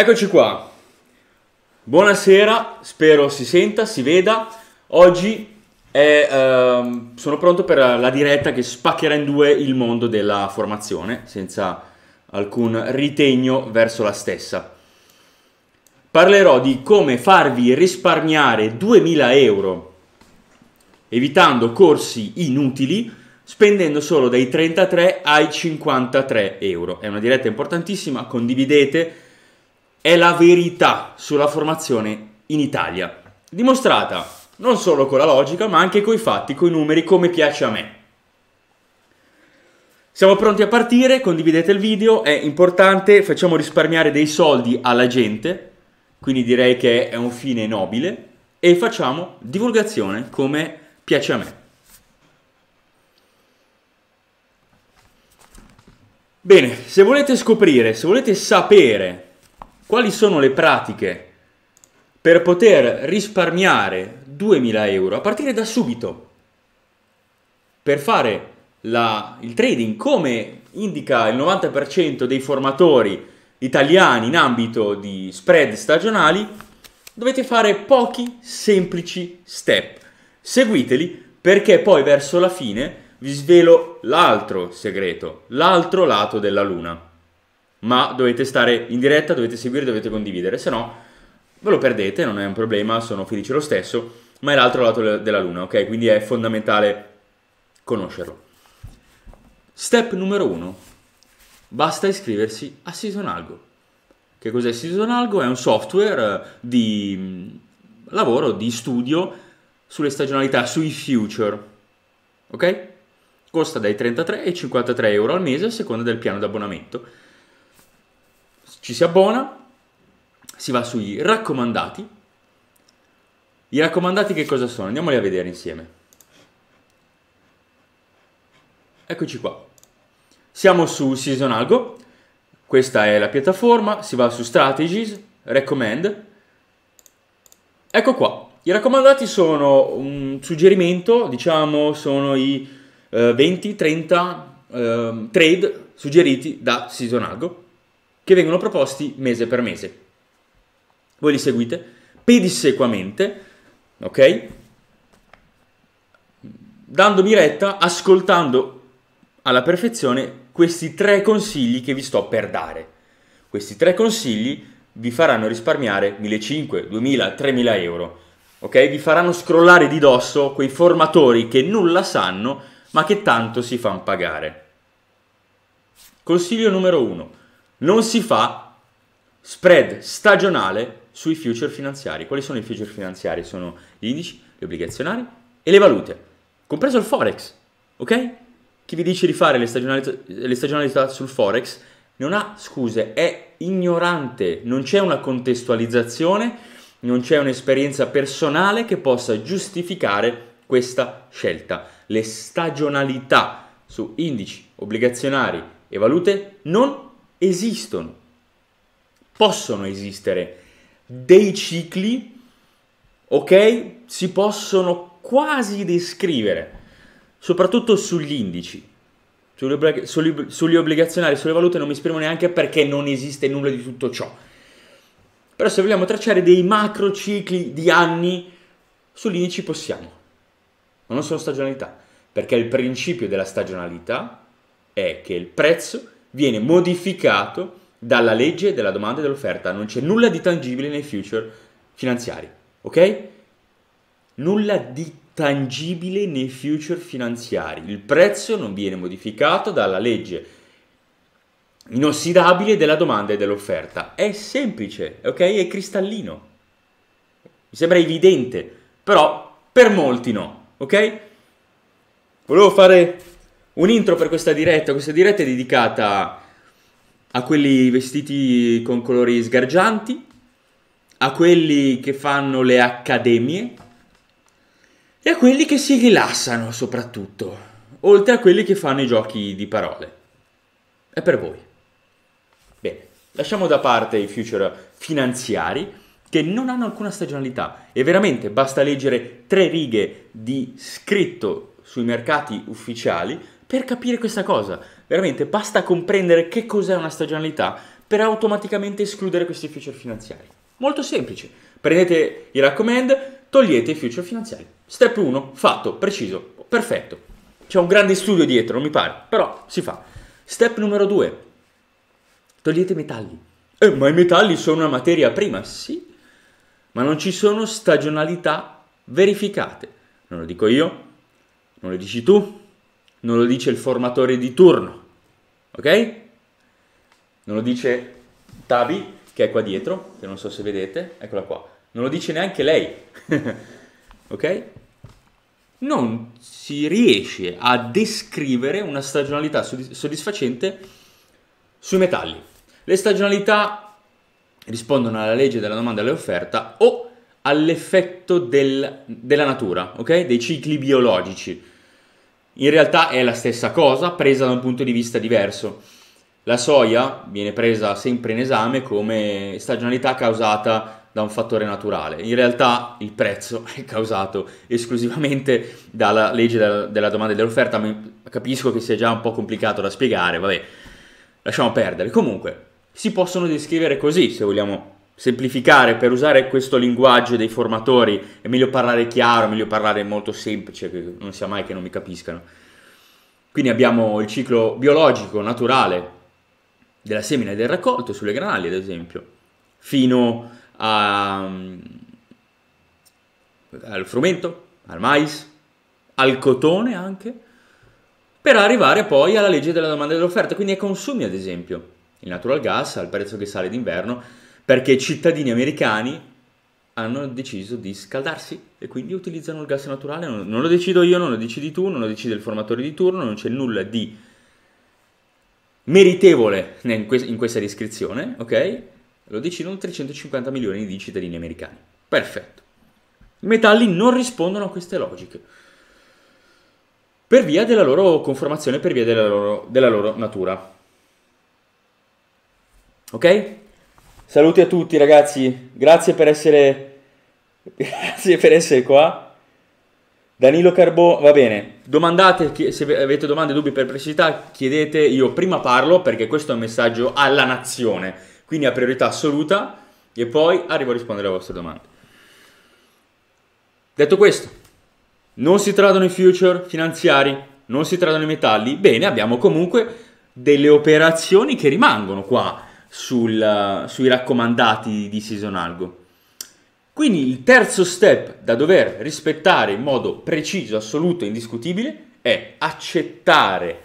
Eccoci qua. Buonasera, spero si senta, si veda. Oggi è, ehm, sono pronto per la diretta che spaccherà in due il mondo della formazione, senza alcun ritegno verso la stessa. Parlerò di come farvi risparmiare 2000 euro evitando corsi inutili spendendo solo dai 33 ai 53 euro. È una diretta importantissima, condividete è la verità sulla formazione in Italia, dimostrata non solo con la logica, ma anche con i fatti, con i numeri, come piace a me. Siamo pronti a partire, condividete il video, è importante, facciamo risparmiare dei soldi alla gente, quindi direi che è un fine nobile, e facciamo divulgazione come piace a me. Bene, se volete scoprire, se volete sapere quali sono le pratiche per poter risparmiare 2000 euro a partire da subito per fare la, il trading come indica il 90% dei formatori italiani in ambito di spread stagionali dovete fare pochi semplici step seguiteli perché poi verso la fine vi svelo l'altro segreto l'altro lato della luna ma dovete stare in diretta, dovete seguire, dovete condividere, se no ve lo perdete, non è un problema, sono felice lo stesso, ma è l'altro lato della luna, ok? Quindi è fondamentale conoscerlo. Step numero 1. Basta iscriversi a Seasonalgo. Che cos'è Seasonalgo? È un software eh, di mm, lavoro, di studio sulle stagionalità, sui future. Ok? Costa dai 33 ai 53 euro al mese a seconda del piano d'abbonamento ci si abbona, si va sui raccomandati. I raccomandati che cosa sono? Andiamoli a vedere insieme. Eccoci qua. Siamo su Season Algo, questa è la piattaforma, si va su Strategies, Recommend. Ecco qua, i raccomandati sono un suggerimento, diciamo sono i eh, 20-30 eh, trade suggeriti da Season Algo che vengono proposti mese per mese. Voi li seguite pedissequamente, ok? Dandomi retta, ascoltando alla perfezione questi tre consigli che vi sto per dare. Questi tre consigli vi faranno risparmiare 1.500, 2.000, 3.000 euro. Ok? Vi faranno scrollare di dosso quei formatori che nulla sanno ma che tanto si fanno pagare. Consiglio numero uno non si fa spread stagionale sui future finanziari. Quali sono i future finanziari? Sono gli indici, gli obbligazionari e le valute, compreso il forex, ok? Chi vi dice di fare le stagionalità, le stagionalità sul forex non ha scuse, è ignorante, non c'è una contestualizzazione, non c'è un'esperienza personale che possa giustificare questa scelta. Le stagionalità su indici, obbligazionari e valute non esistono, possono esistere dei cicli, ok? Si possono quasi descrivere, soprattutto sugli indici. Sugli, obblig- sugli, sugli obbligazionari, sulle valute non mi esprimo neanche perché non esiste nulla di tutto ciò. Però se vogliamo tracciare dei macro cicli di anni, sugli indici possiamo. Ma non sono stagionalità, perché il principio della stagionalità è che il prezzo viene modificato dalla legge della domanda e dell'offerta. Non c'è nulla di tangibile nei future finanziari, ok? Nulla di tangibile nei future finanziari. Il prezzo non viene modificato dalla legge inossidabile della domanda e dell'offerta. È semplice, ok? È cristallino. Mi sembra evidente, però per molti no, ok? Volevo fare un intro per questa diretta. Questa diretta è dedicata a quelli vestiti con colori sgargianti, a quelli che fanno le accademie e a quelli che si rilassano soprattutto, oltre a quelli che fanno i giochi di parole. È per voi. Bene, lasciamo da parte i future finanziari che non hanno alcuna stagionalità e veramente basta leggere tre righe di scritto sui mercati ufficiali per capire questa cosa. Veramente basta comprendere che cos'è una stagionalità per automaticamente escludere questi future finanziari. Molto semplice. Prendete i recommend, togliete i future finanziari. Step 1, fatto, preciso, perfetto. C'è un grande studio dietro, non mi pare, però si fa. Step numero 2, togliete i metalli. Eh, ma i metalli sono una materia prima? Sì, ma non ci sono stagionalità verificate. Non lo dico io, non lo dici tu, non lo dice il formatore di turno, ok? Non lo dice Tabi, che è qua dietro, che non so se vedete, eccola qua. Non lo dice neanche lei, ok? Non si riesce a descrivere una stagionalità soddisfacente sui metalli. Le stagionalità rispondono alla legge della domanda e dell'offerta o all'effetto del, della natura, ok? Dei cicli biologici in realtà è la stessa cosa, presa da un punto di vista diverso. La soia viene presa sempre in esame come stagionalità causata da un fattore naturale. In realtà il prezzo è causato esclusivamente dalla legge della, della domanda e dell'offerta, ma capisco che sia già un po' complicato da spiegare, vabbè, lasciamo perdere. Comunque, si possono descrivere così, se vogliamo semplificare, per usare questo linguaggio dei formatori, è meglio parlare chiaro, è meglio parlare molto semplice, che non sia mai che non mi capiscano. Quindi abbiamo il ciclo biologico, naturale, della semina e del raccolto, sulle granali ad esempio, fino a, mm, al frumento, al mais, al cotone anche, per arrivare poi alla legge della domanda e dell'offerta, quindi ai consumi ad esempio, il natural gas al prezzo che sale d'inverno, perché i cittadini americani hanno deciso di scaldarsi e quindi utilizzano il gas naturale. Non, non lo decido io, non lo decidi tu, non lo decide il formatore di turno, non c'è nulla di meritevole in, que- in questa descrizione, ok? Lo decidono 350 milioni di cittadini americani. Perfetto. I metalli non rispondono a queste logiche per via della loro conformazione, per via della loro, della loro natura. Ok? Saluti a tutti ragazzi, grazie per essere, grazie per essere qua. Danilo Carbò, va bene, domandate, se avete domande, dubbi perplessità, chiedete, io prima parlo perché questo è un messaggio alla nazione, quindi a priorità assoluta e poi arrivo a rispondere alle vostre domande. Detto questo, non si tradono i future finanziari, non si tradono i metalli, bene, abbiamo comunque delle operazioni che rimangono qua sul, sui raccomandati di SeasonAlgo. Quindi il terzo step da dover rispettare in modo preciso, assoluto e indiscutibile è accettare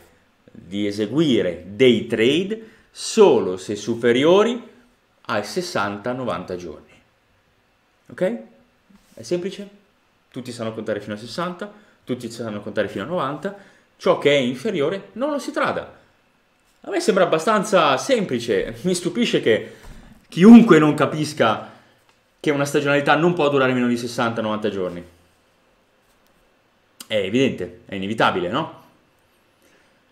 di eseguire dei trade solo se superiori ai 60-90 giorni. Ok? È semplice? Tutti sanno contare fino a 60, tutti sanno contare fino a 90, ciò che è inferiore non lo si trada. A me sembra abbastanza semplice, mi stupisce che chiunque non capisca che una stagionalità non può durare meno di 60-90 giorni. È evidente, è inevitabile, no?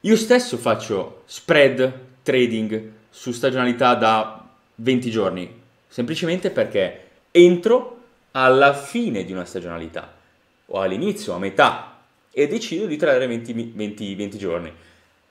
Io stesso faccio spread trading su stagionalità da 20 giorni, semplicemente perché entro alla fine di una stagionalità o all'inizio, a metà e decido di trarre 20, 20, 20 giorni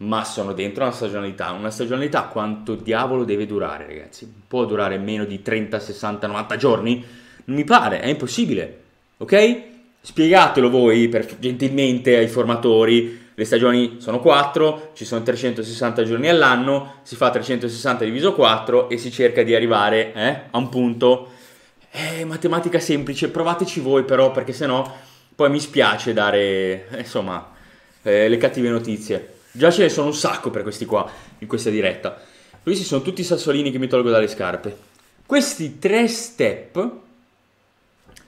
ma sono dentro una stagionalità. Una stagionalità quanto diavolo deve durare, ragazzi? Può durare meno di 30, 60, 90 giorni? Non mi pare, è impossibile, ok? Spiegatelo voi per, gentilmente ai formatori. Le stagioni sono 4, ci sono 360 giorni all'anno, si fa 360 diviso 4 e si cerca di arrivare eh, a un punto. È eh, matematica semplice, provateci voi però perché sennò poi mi spiace dare, eh, insomma, eh, le cattive notizie. Già ce ne sono un sacco per questi qua, in questa diretta. Questi sono tutti i sassolini che mi tolgo dalle scarpe. Questi tre step,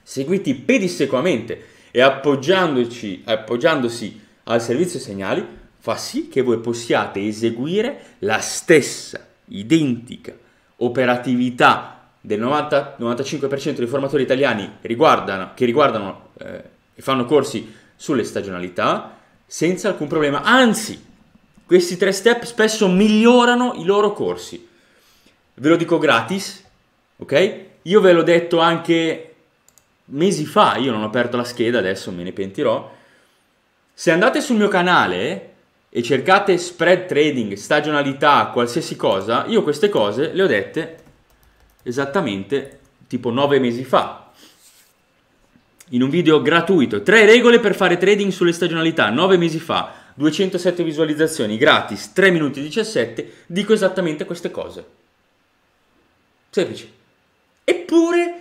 seguiti pedissequamente e appoggiandosi al servizio segnali, fa sì che voi possiate eseguire la stessa, identica operatività del 90, 95% dei formatori italiani riguardano, che riguardano eh, e fanno corsi sulle stagionalità senza alcun problema. Anzi, questi tre step spesso migliorano i loro corsi. Ve lo dico gratis, ok? Io ve l'ho detto anche mesi fa, io non ho aperto la scheda, adesso me ne pentirò. Se andate sul mio canale e cercate spread trading, stagionalità, qualsiasi cosa, io queste cose le ho dette esattamente tipo nove mesi fa. In un video gratuito, tre regole per fare trading sulle stagionalità, nove mesi fa 207 visualizzazioni gratis, 3 minuti 17, dico esattamente queste cose. Semplice. Eppure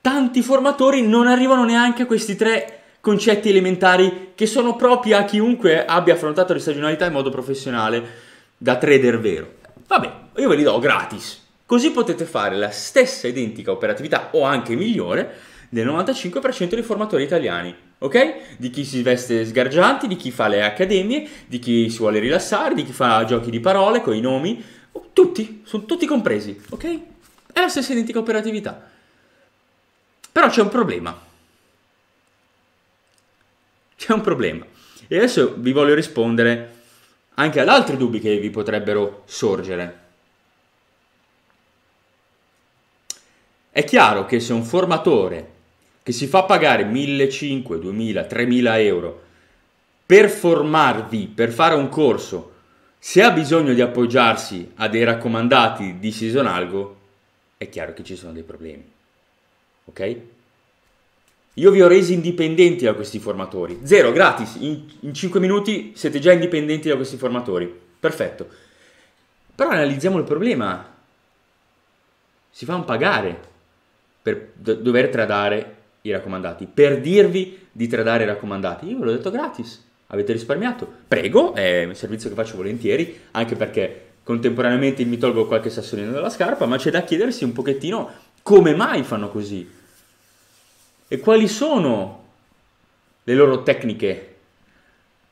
tanti formatori non arrivano neanche a questi tre concetti elementari che sono propri a chiunque abbia affrontato le stagionalità in modo professionale da trader vero. Vabbè, io ve li do gratis. Così potete fare la stessa identica operatività o anche migliore del 95% dei formatori italiani ok? Di chi si veste sgargianti, di chi fa le accademie, di chi si vuole rilassare, di chi fa giochi di parole con i nomi, oh, tutti, sono tutti compresi, ok? È la stessa identica operatività. Però c'è un problema. C'è un problema. E adesso vi voglio rispondere anche ad altri dubbi che vi potrebbero sorgere. È chiaro che se un formatore che si fa pagare 1.500, 2.000, 3.000 euro per formarvi, per fare un corso, se ha bisogno di appoggiarsi a dei raccomandati di Seasonalgo, è chiaro che ci sono dei problemi. Ok? Io vi ho resi indipendenti da questi formatori. Zero, gratis. In, in 5 minuti siete già indipendenti da questi formatori. Perfetto. Però analizziamo il problema. Si fa un pagare per dover tradare i raccomandati, per dirvi di tradare i raccomandati. Io ve l'ho detto gratis, avete risparmiato. Prego, è un servizio che faccio volentieri, anche perché contemporaneamente mi tolgo qualche sassolino dalla scarpa, ma c'è da chiedersi un pochettino come mai fanno così e quali sono le loro tecniche.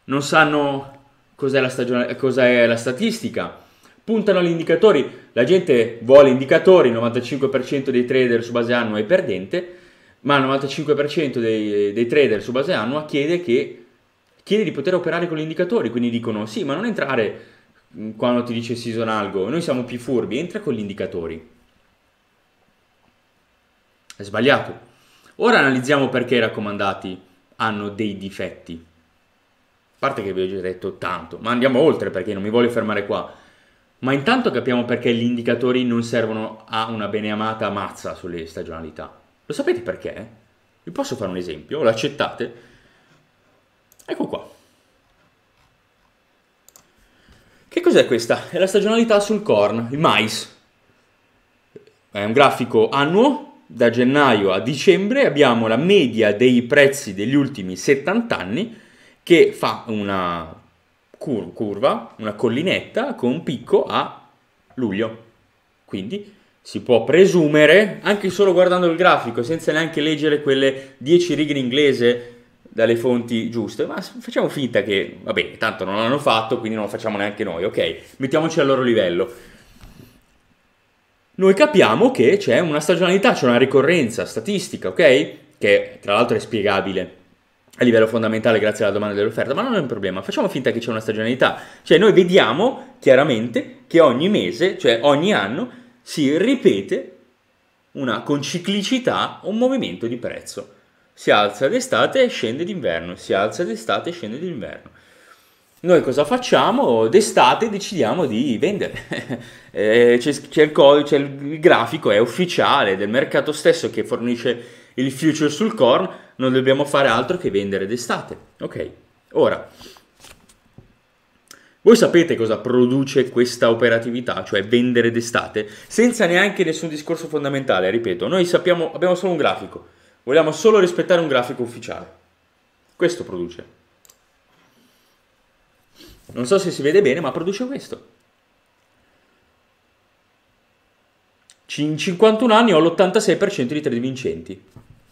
Non sanno cos'è la, stagione, cos'è la statistica puntano agli indicatori. La gente vuole indicatori, il 95% dei trader su base annua è perdente, ma il 95% dei, dei, trader su base annua chiede, che, chiede di poter operare con gli indicatori, quindi dicono sì, ma non entrare mm, quando ti dice season algo, noi siamo più furbi, entra con gli indicatori. È sbagliato. Ora analizziamo perché i raccomandati hanno dei difetti. A parte che vi ho già detto tanto, ma andiamo oltre perché non mi voglio fermare qua. Ma intanto capiamo perché gli indicatori non servono a una beneamata mazza sulle stagionalità. Lo sapete perché? Vi posso fare un esempio? Lo accettate? Ecco qua. Che cos'è questa? È la stagionalità sul corn, il mais. È un grafico annuo, da gennaio a dicembre abbiamo la media dei prezzi degli ultimi 70 anni che fa una curva, una collinetta con un picco a luglio. Quindi si può presumere, anche solo guardando il grafico, senza neanche leggere quelle 10 righe in inglese dalle fonti giuste, ma facciamo finta che, vabbè, tanto non l'hanno fatto, quindi non lo facciamo neanche noi, ok? Mettiamoci al loro livello. Noi capiamo che c'è una stagionalità, c'è una ricorrenza statistica, ok? Che tra l'altro è spiegabile a livello fondamentale grazie alla domanda dell'offerta, ma non è un problema, facciamo finta che c'è una stagionalità. Cioè noi vediamo chiaramente che ogni mese, cioè ogni anno, si ripete una, con ciclicità un movimento di prezzo. Si alza d'estate e scende d'inverno, si alza d'estate e scende d'inverno. Noi cosa facciamo? D'estate decidiamo di vendere. Eh, c'è, c'è, il, c'è, il, grafico, è ufficiale, del mercato stesso che fornisce il future sul corn, non dobbiamo fare altro che vendere d'estate. Ok, ora voi sapete cosa produce questa operatività, cioè vendere d'estate, senza neanche nessun discorso fondamentale, ripeto, noi sappiamo, abbiamo solo un grafico, vogliamo solo rispettare un grafico ufficiale. Questo produce. Non so se si vede bene, ma produce questo. In 51 anni ho l'86% di trade vincenti.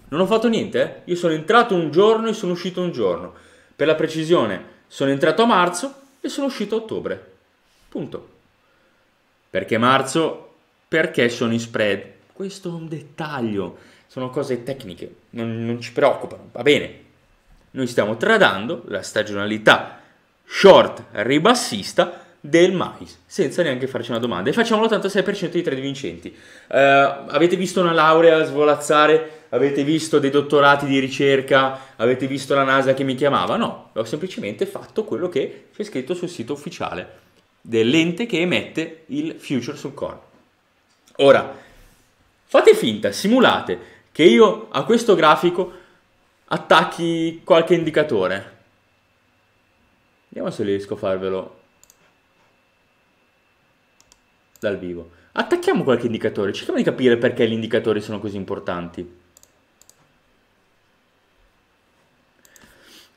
Non ho fatto niente, eh? Io sono entrato un giorno e sono uscito un giorno. Per la precisione, sono entrato a marzo, e sono uscito a ottobre. Punto. Perché marzo? Perché sono in spread. Questo è un dettaglio, sono cose tecniche, non, non ci preoccupano, va bene. Noi stiamo tradando la stagionalità short ribassista del mais, senza neanche farci una domanda. E facciamo l'86% dei trade vincenti. Uh, avete visto una laurea svolazzare avete visto dei dottorati di ricerca, avete visto la NASA che mi chiamava, no, ho semplicemente fatto quello che c'è scritto sul sito ufficiale dell'ente che emette il future sul corn. Ora, fate finta, simulate che io a questo grafico attacchi qualche indicatore. Vediamo se riesco a farvelo dal vivo. Attacchiamo qualche indicatore, cerchiamo di capire perché gli indicatori sono così importanti.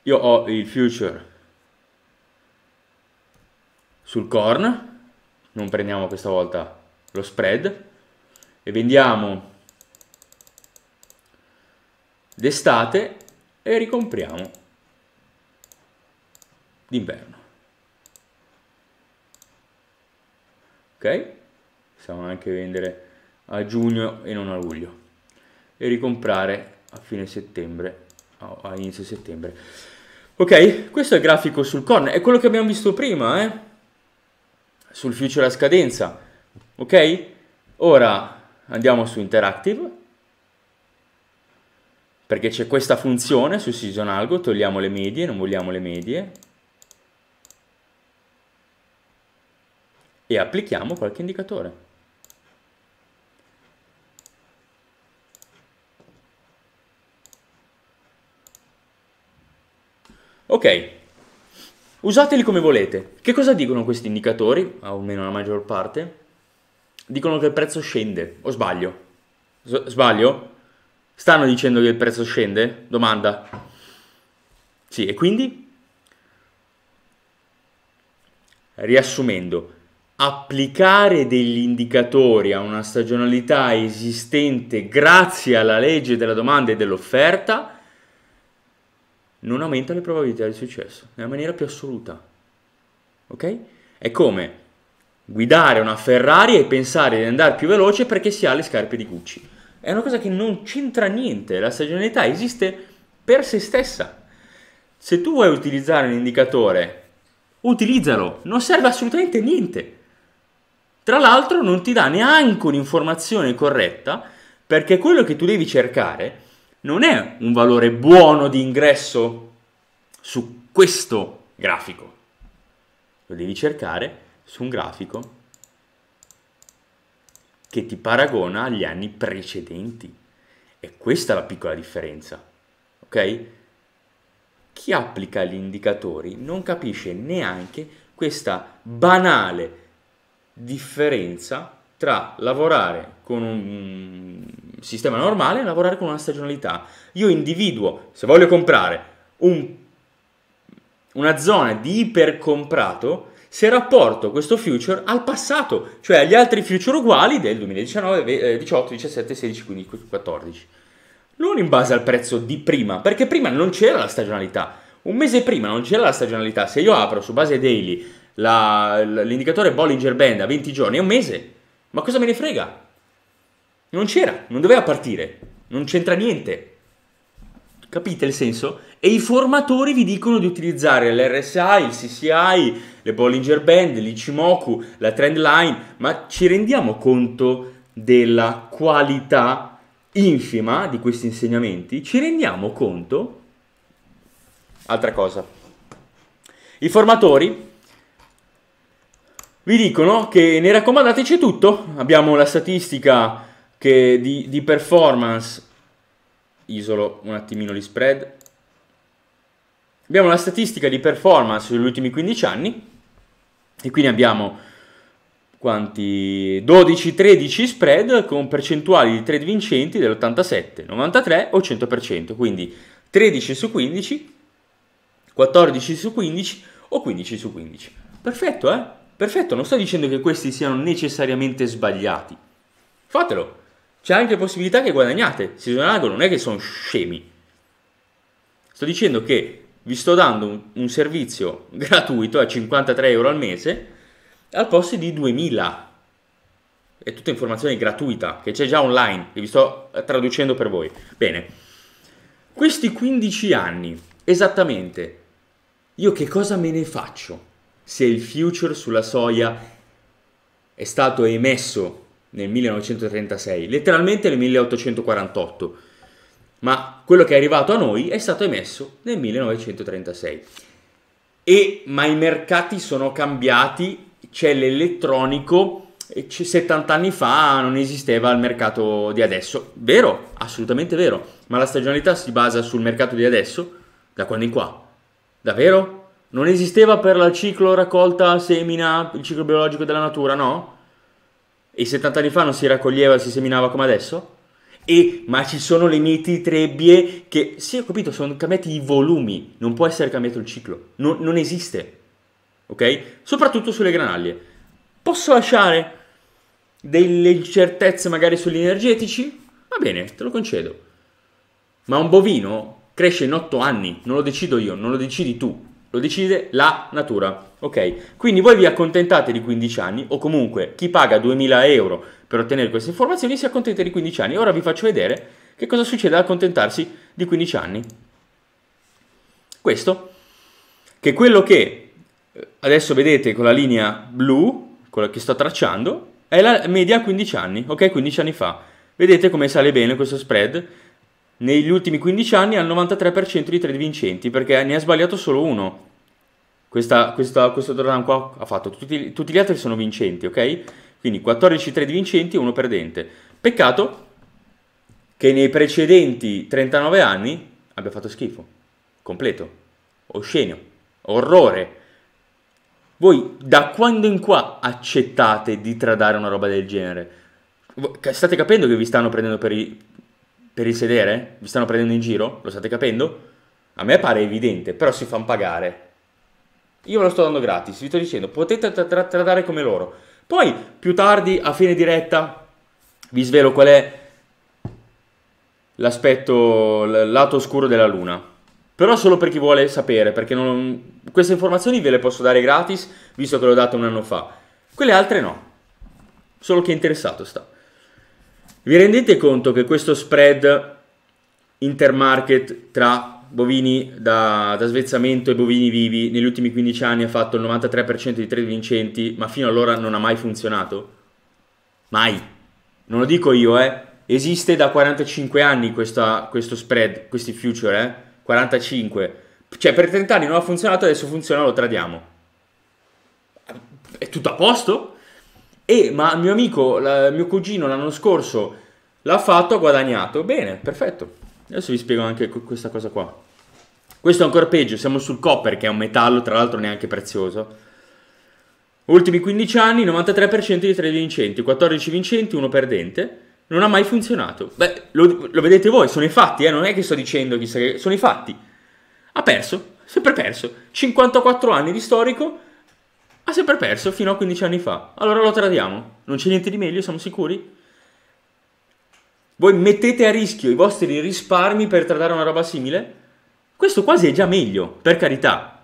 io ho il future sul corn non prendiamo questa volta lo spread e vendiamo d'estate e ricompriamo d'inverno ok possiamo anche vendere a giugno e non a luglio e ricomprare a fine settembre a inizio settembre Ok, questo è il grafico sul corn, è quello che abbiamo visto prima, eh? sul future a scadenza. Ok? Ora andiamo su interactive, perché c'è questa funzione su season algo, togliamo le medie, non vogliamo le medie, e applichiamo qualche indicatore. Ok, usateli come volete. Che cosa dicono questi indicatori? Almeno la maggior parte. Dicono che il prezzo scende, o sbaglio? S- sbaglio? Stanno dicendo che il prezzo scende? Domanda. Sì, e quindi? Riassumendo, applicare degli indicatori a una stagionalità esistente grazie alla legge della domanda e dell'offerta non aumenta le probabilità di successo, nella maniera più assoluta. Ok? È come guidare una Ferrari e pensare di andare più veloce perché si ha le scarpe di Gucci. È una cosa che non c'entra niente, la stagionalità esiste per se stessa. Se tu vuoi utilizzare un indicatore, utilizzalo, non serve assolutamente niente. Tra l'altro non ti dà neanche un'informazione corretta perché quello che tu devi cercare è non è un valore buono di ingresso su questo grafico. Lo devi cercare su un grafico che ti paragona agli anni precedenti. E questa è la piccola differenza. Ok? Chi applica gli indicatori non capisce neanche questa banale differenza tra lavorare con un mm, sistema normale e lavorare con una stagionalità. Io individuo, se voglio comprare un, una zona di ipercomprato, se rapporto questo future al passato, cioè agli altri future uguali del 2019, 18, 17, 16, 15, 14. Non in base al prezzo di prima, perché prima non c'era la stagionalità. Un mese prima non c'era la stagionalità. Se io apro su base daily la, l'indicatore Bollinger Band a 20 giorni, è un mese ma cosa me ne frega? Non c'era, non doveva partire, non c'entra niente. Capite il senso? E i formatori vi dicono di utilizzare l'RSI, il CCI, le Bollinger Band, l'Ichimoku, la Trendline, ma ci rendiamo conto della qualità infima di questi insegnamenti? Ci rendiamo conto? Altra cosa. I formatori vi dicono che nei raccomandati c'è tutto. Abbiamo la statistica che di, di performance. Isolo un attimino gli spread. Abbiamo la statistica di performance degli ultimi 15 anni. E quindi abbiamo quanti 12-13 spread con percentuali di trade vincenti dell'87, 93 o 100%, quindi 13 su 15, 14 su 15 o 15 su 15. Perfetto, eh? Perfetto, non sto dicendo che questi siano necessariamente sbagliati. Fatelo. C'è anche possibilità che guadagnate. Season non è che sono scemi. Sto dicendo che vi sto dando un, un servizio gratuito a 53 euro al mese al posto di 2000 è tutta informazione gratuita che c'è già online, che vi sto traducendo per voi. Bene, questi 15 anni, esattamente, io che cosa me ne faccio? se il future sulla soia è stato emesso nel 1936, letteralmente nel 1848, ma quello che è arrivato a noi è stato emesso nel 1936. E, ma i mercati sono cambiati, c'è l'elettronico, 70 anni fa non esisteva il mercato di adesso. Vero, assolutamente vero, ma la stagionalità si basa sul mercato di adesso, da quando in qua. Davvero? Non esisteva per il ciclo raccolta, semina, il ciclo biologico della natura, no? E 70 anni fa non si raccoglieva, si seminava come adesso? E, ma ci sono le miti trebbie che... Sì, ho capito, sono cambiati i volumi, non può essere cambiato il ciclo, non, non esiste, ok? Soprattutto sulle granaglie. Posso lasciare delle incertezze magari sugli energetici? Va bene, te lo concedo. Ma un bovino cresce in 8 anni, non lo decido io, non lo decidi tu, lo decide la natura. Ok? Quindi voi vi accontentate di 15 anni o comunque chi paga 2000 euro per ottenere queste informazioni si accontenta di 15 anni. Ora vi faccio vedere che cosa succede ad accontentarsi di 15 anni. Questo, che quello che eh, adesso vedete con la linea blu, quella che sto tracciando, è la media a 15 anni, ok? 15 anni fa. Vedete come sale bene questo spread? negli ultimi 15 anni ha il 93% di trade vincenti perché ne ha sbagliato solo uno. Questa, questa, questo drawdown qua ha fatto, tutti, tutti, gli altri sono vincenti, ok? Quindi 14 trade vincenti e uno perdente. Peccato che nei precedenti 39 anni abbia fatto schifo, completo, Oscenio. orrore. Voi da quando in qua accettate di tradare una roba del genere? State capendo che vi stanno prendendo per i, per il sedere? Vi stanno prendendo in giro? Lo state capendo? A me pare evidente, però si fanno pagare. Io ve lo sto dando gratis, vi sto dicendo, potete tra trattare come loro. Poi, più tardi, a fine diretta, vi svelo qual è l'aspetto, il lato oscuro della luna. Però solo per chi vuole sapere, perché non, queste informazioni ve le posso dare gratis, visto che le ho date un anno fa. Quelle altre no, solo chi è interessato sta. Vi rendete conto che questo spread intermarket tra bovini da, da, svezzamento e bovini vivi negli ultimi 15 anni ha fatto il 93% di trade vincenti, ma fino allora non ha mai funzionato? Mai. Non lo dico io, eh. Esiste da 45 anni questa, questo spread, questi future, eh. 45. Cioè per 30 anni non ha funzionato, adesso funziona, lo tradiamo. È tutto a posto? E, ma mio amico, la, mio cugino l'anno scorso l'ha fatto, ha guadagnato. Bene, perfetto. Adesso vi spiego anche questa cosa qua. Questo è ancora peggio, siamo sul copper che è un metallo, tra l'altro neanche prezioso. Ultimi 15 anni, 93% di 3 vincenti, 14 vincenti, 1 perdente. Non ha mai funzionato. Beh, lo, lo vedete voi, sono i fatti, eh? non è che sto dicendo chissà che... Sono i fatti. Ha perso, sempre perso. 54 anni di storico, ha sempre perso fino a 15 anni fa. Allora lo tradiamo. Non c'è niente di meglio, siamo sicuri? Voi mettete a rischio i vostri risparmi per tradare una roba simile? Questo quasi è già meglio, per carità.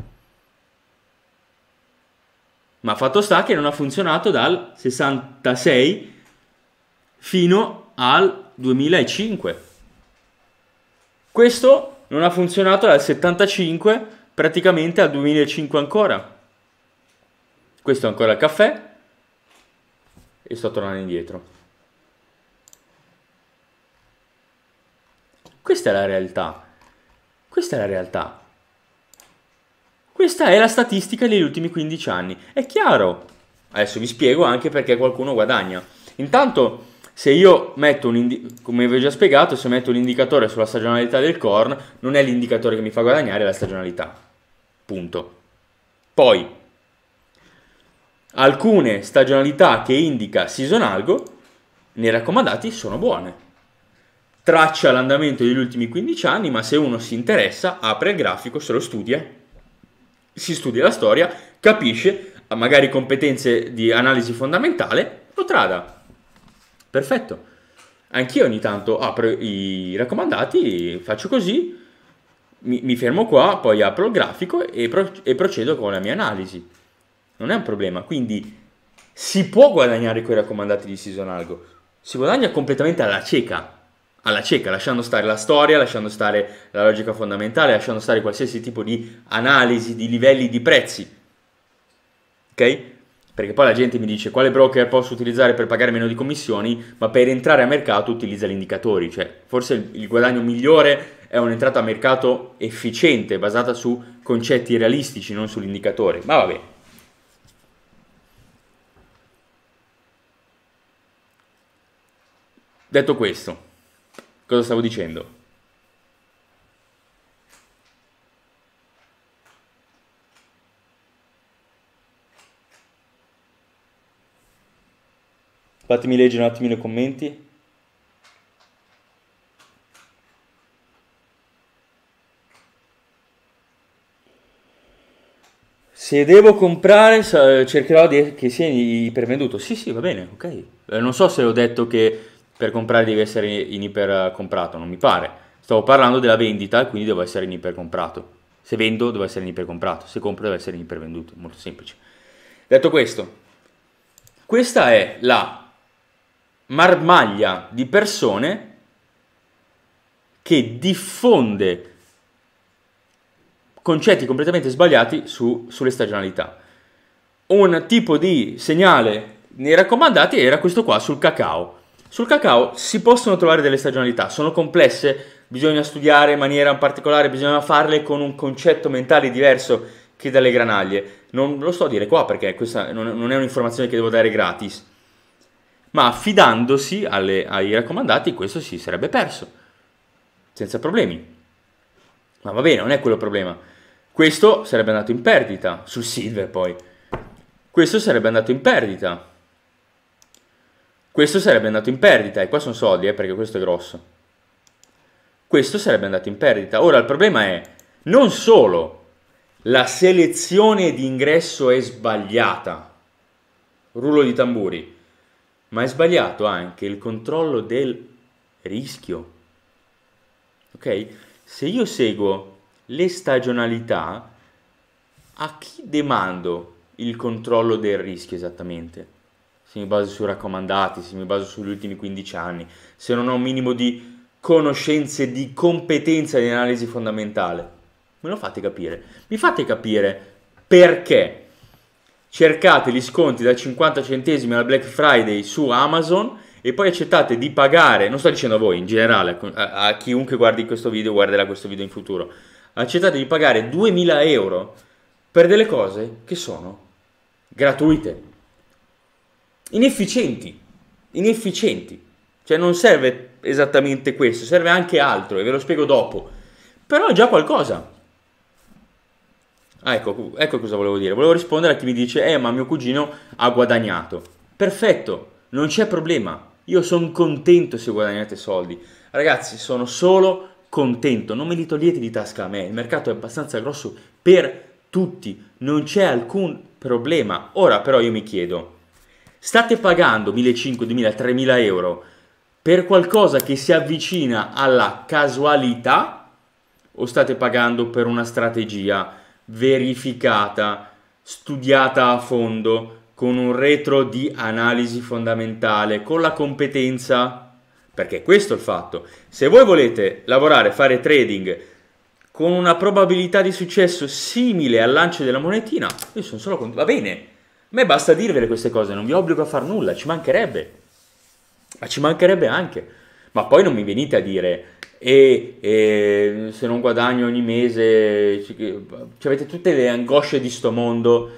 Ma fatto sta che non ha funzionato dal 66 fino al 2005. Questo non ha funzionato dal 75 praticamente al 2005 ancora. Questo è ancora il caffè e sto tornando indietro. Questa è la realtà. Questa è la realtà. Questa è la statistica degli ultimi 15 anni. È chiaro. Adesso vi spiego anche perché qualcuno guadagna. Intanto, se io metto un come vi ho già spiegato, se metto un indicatore sulla stagionalità del corn, non è l'indicatore che mi fa guadagnare, è la stagionalità. Punto. Poi, Alcune stagionalità che indica seasonalgo nei raccomandati sono buone. Traccia l'andamento degli ultimi 15 anni, ma se uno si interessa, apre il grafico, se lo studia, si studia la storia, capisce, ha ah, magari competenze di analisi fondamentale, lo trada. Perfetto. Anch'io ogni tanto apro i raccomandati, faccio così, mi, mi fermo qua, poi apro il grafico e, pro, e procedo con la mia analisi non è un problema. Quindi si può guadagnare con i raccomandati di Season Algo, si guadagna completamente alla cieca, alla cieca, lasciando stare la storia, lasciando stare la logica fondamentale, lasciando stare qualsiasi tipo di analisi di livelli di prezzi. Ok? Perché poi la gente mi dice quale broker posso utilizzare per pagare meno di commissioni, ma per entrare a mercato utilizza gli indicatori, cioè forse il guadagno migliore è un'entrata a mercato efficiente, basata su concetti realistici, non sull'indicatore. Ma vabbè, Detto questo, cosa stavo dicendo? Fatemi leggere un attimo i commenti. Se devo comprare, cercherò di, che sia ipervenduto. Sì, sì, va bene, ok. Eh, non so se ho detto che per comprare devi essere in ipercomprato, non mi pare. Stavo parlando della vendita, quindi devo essere in ipercomprato. Se vendo devo essere in ipercomprato, se compro devo essere in ipervenduto, molto semplice. Detto questo, questa è la marmaglia di persone che diffonde concetti completamente sbagliati su, sulle stagionalità. Un tipo di segnale nei raccomandati era questo qua sul cacao sul cacao si possono trovare delle stagionalità, sono complesse, bisogna studiare in maniera particolare, bisogna farle con un concetto mentale diverso che dalle granaglie. Non lo sto a dire qua perché questa non è un'informazione che devo dare gratis, ma affidandosi alle, ai raccomandati questo si sarebbe perso, senza problemi. Ma va bene, non è quello il problema. Questo sarebbe andato in perdita, sul silver poi. Questo sarebbe andato in perdita. Questo sarebbe andato in perdita, e qua sono soldi, eh, perché questo è grosso. Questo sarebbe andato in perdita. Ora, il problema è, non solo la selezione di ingresso è sbagliata, rullo di tamburi, ma è sbagliato anche il controllo del rischio. Ok? Se io seguo le stagionalità, a chi demando il controllo del rischio esattamente? se mi baso sui raccomandati, se mi baso sugli ultimi 15 anni, se non ho un minimo di conoscenze, di competenza di analisi fondamentale. Me lo fate capire. Mi fate capire perché cercate gli sconti da 50 centesimi alla Black Friday su Amazon e poi accettate di pagare, non sto dicendo a voi in generale, a, a chiunque guardi questo video, guarderà questo video in futuro, accettate di pagare 2000 euro per delle cose che sono gratuite inefficienti, inefficienti. Cioè non serve esattamente questo, serve anche altro e ve lo spiego dopo. Però è già qualcosa. Ah, ecco, ecco cosa volevo dire. Volevo rispondere a chi mi dice, eh ma mio cugino ha guadagnato. Perfetto, non c'è problema. Io sono contento se guadagnate soldi. Ragazzi, sono solo contento. Non me li togliete di tasca a me. Il mercato è abbastanza grosso per tutti. Non c'è alcun problema. Ora però io mi chiedo, state pagando 1.500, 2.000, 3.000 euro per qualcosa che si avvicina alla casualità o state pagando per una strategia verificata, studiata a fondo, con un retro di analisi fondamentale, con la competenza? Perché questo è il fatto. Se voi volete lavorare, fare trading con una probabilità di successo simile al lancio della monetina, io sono solo contento. Va bene, a me basta dirvele queste cose, non vi obbligo a far nulla, ci mancherebbe. Ma ci mancherebbe anche. Ma poi non mi venite a dire, e, e se non guadagno ogni mese, ci, ci avete tutte le angosce di sto mondo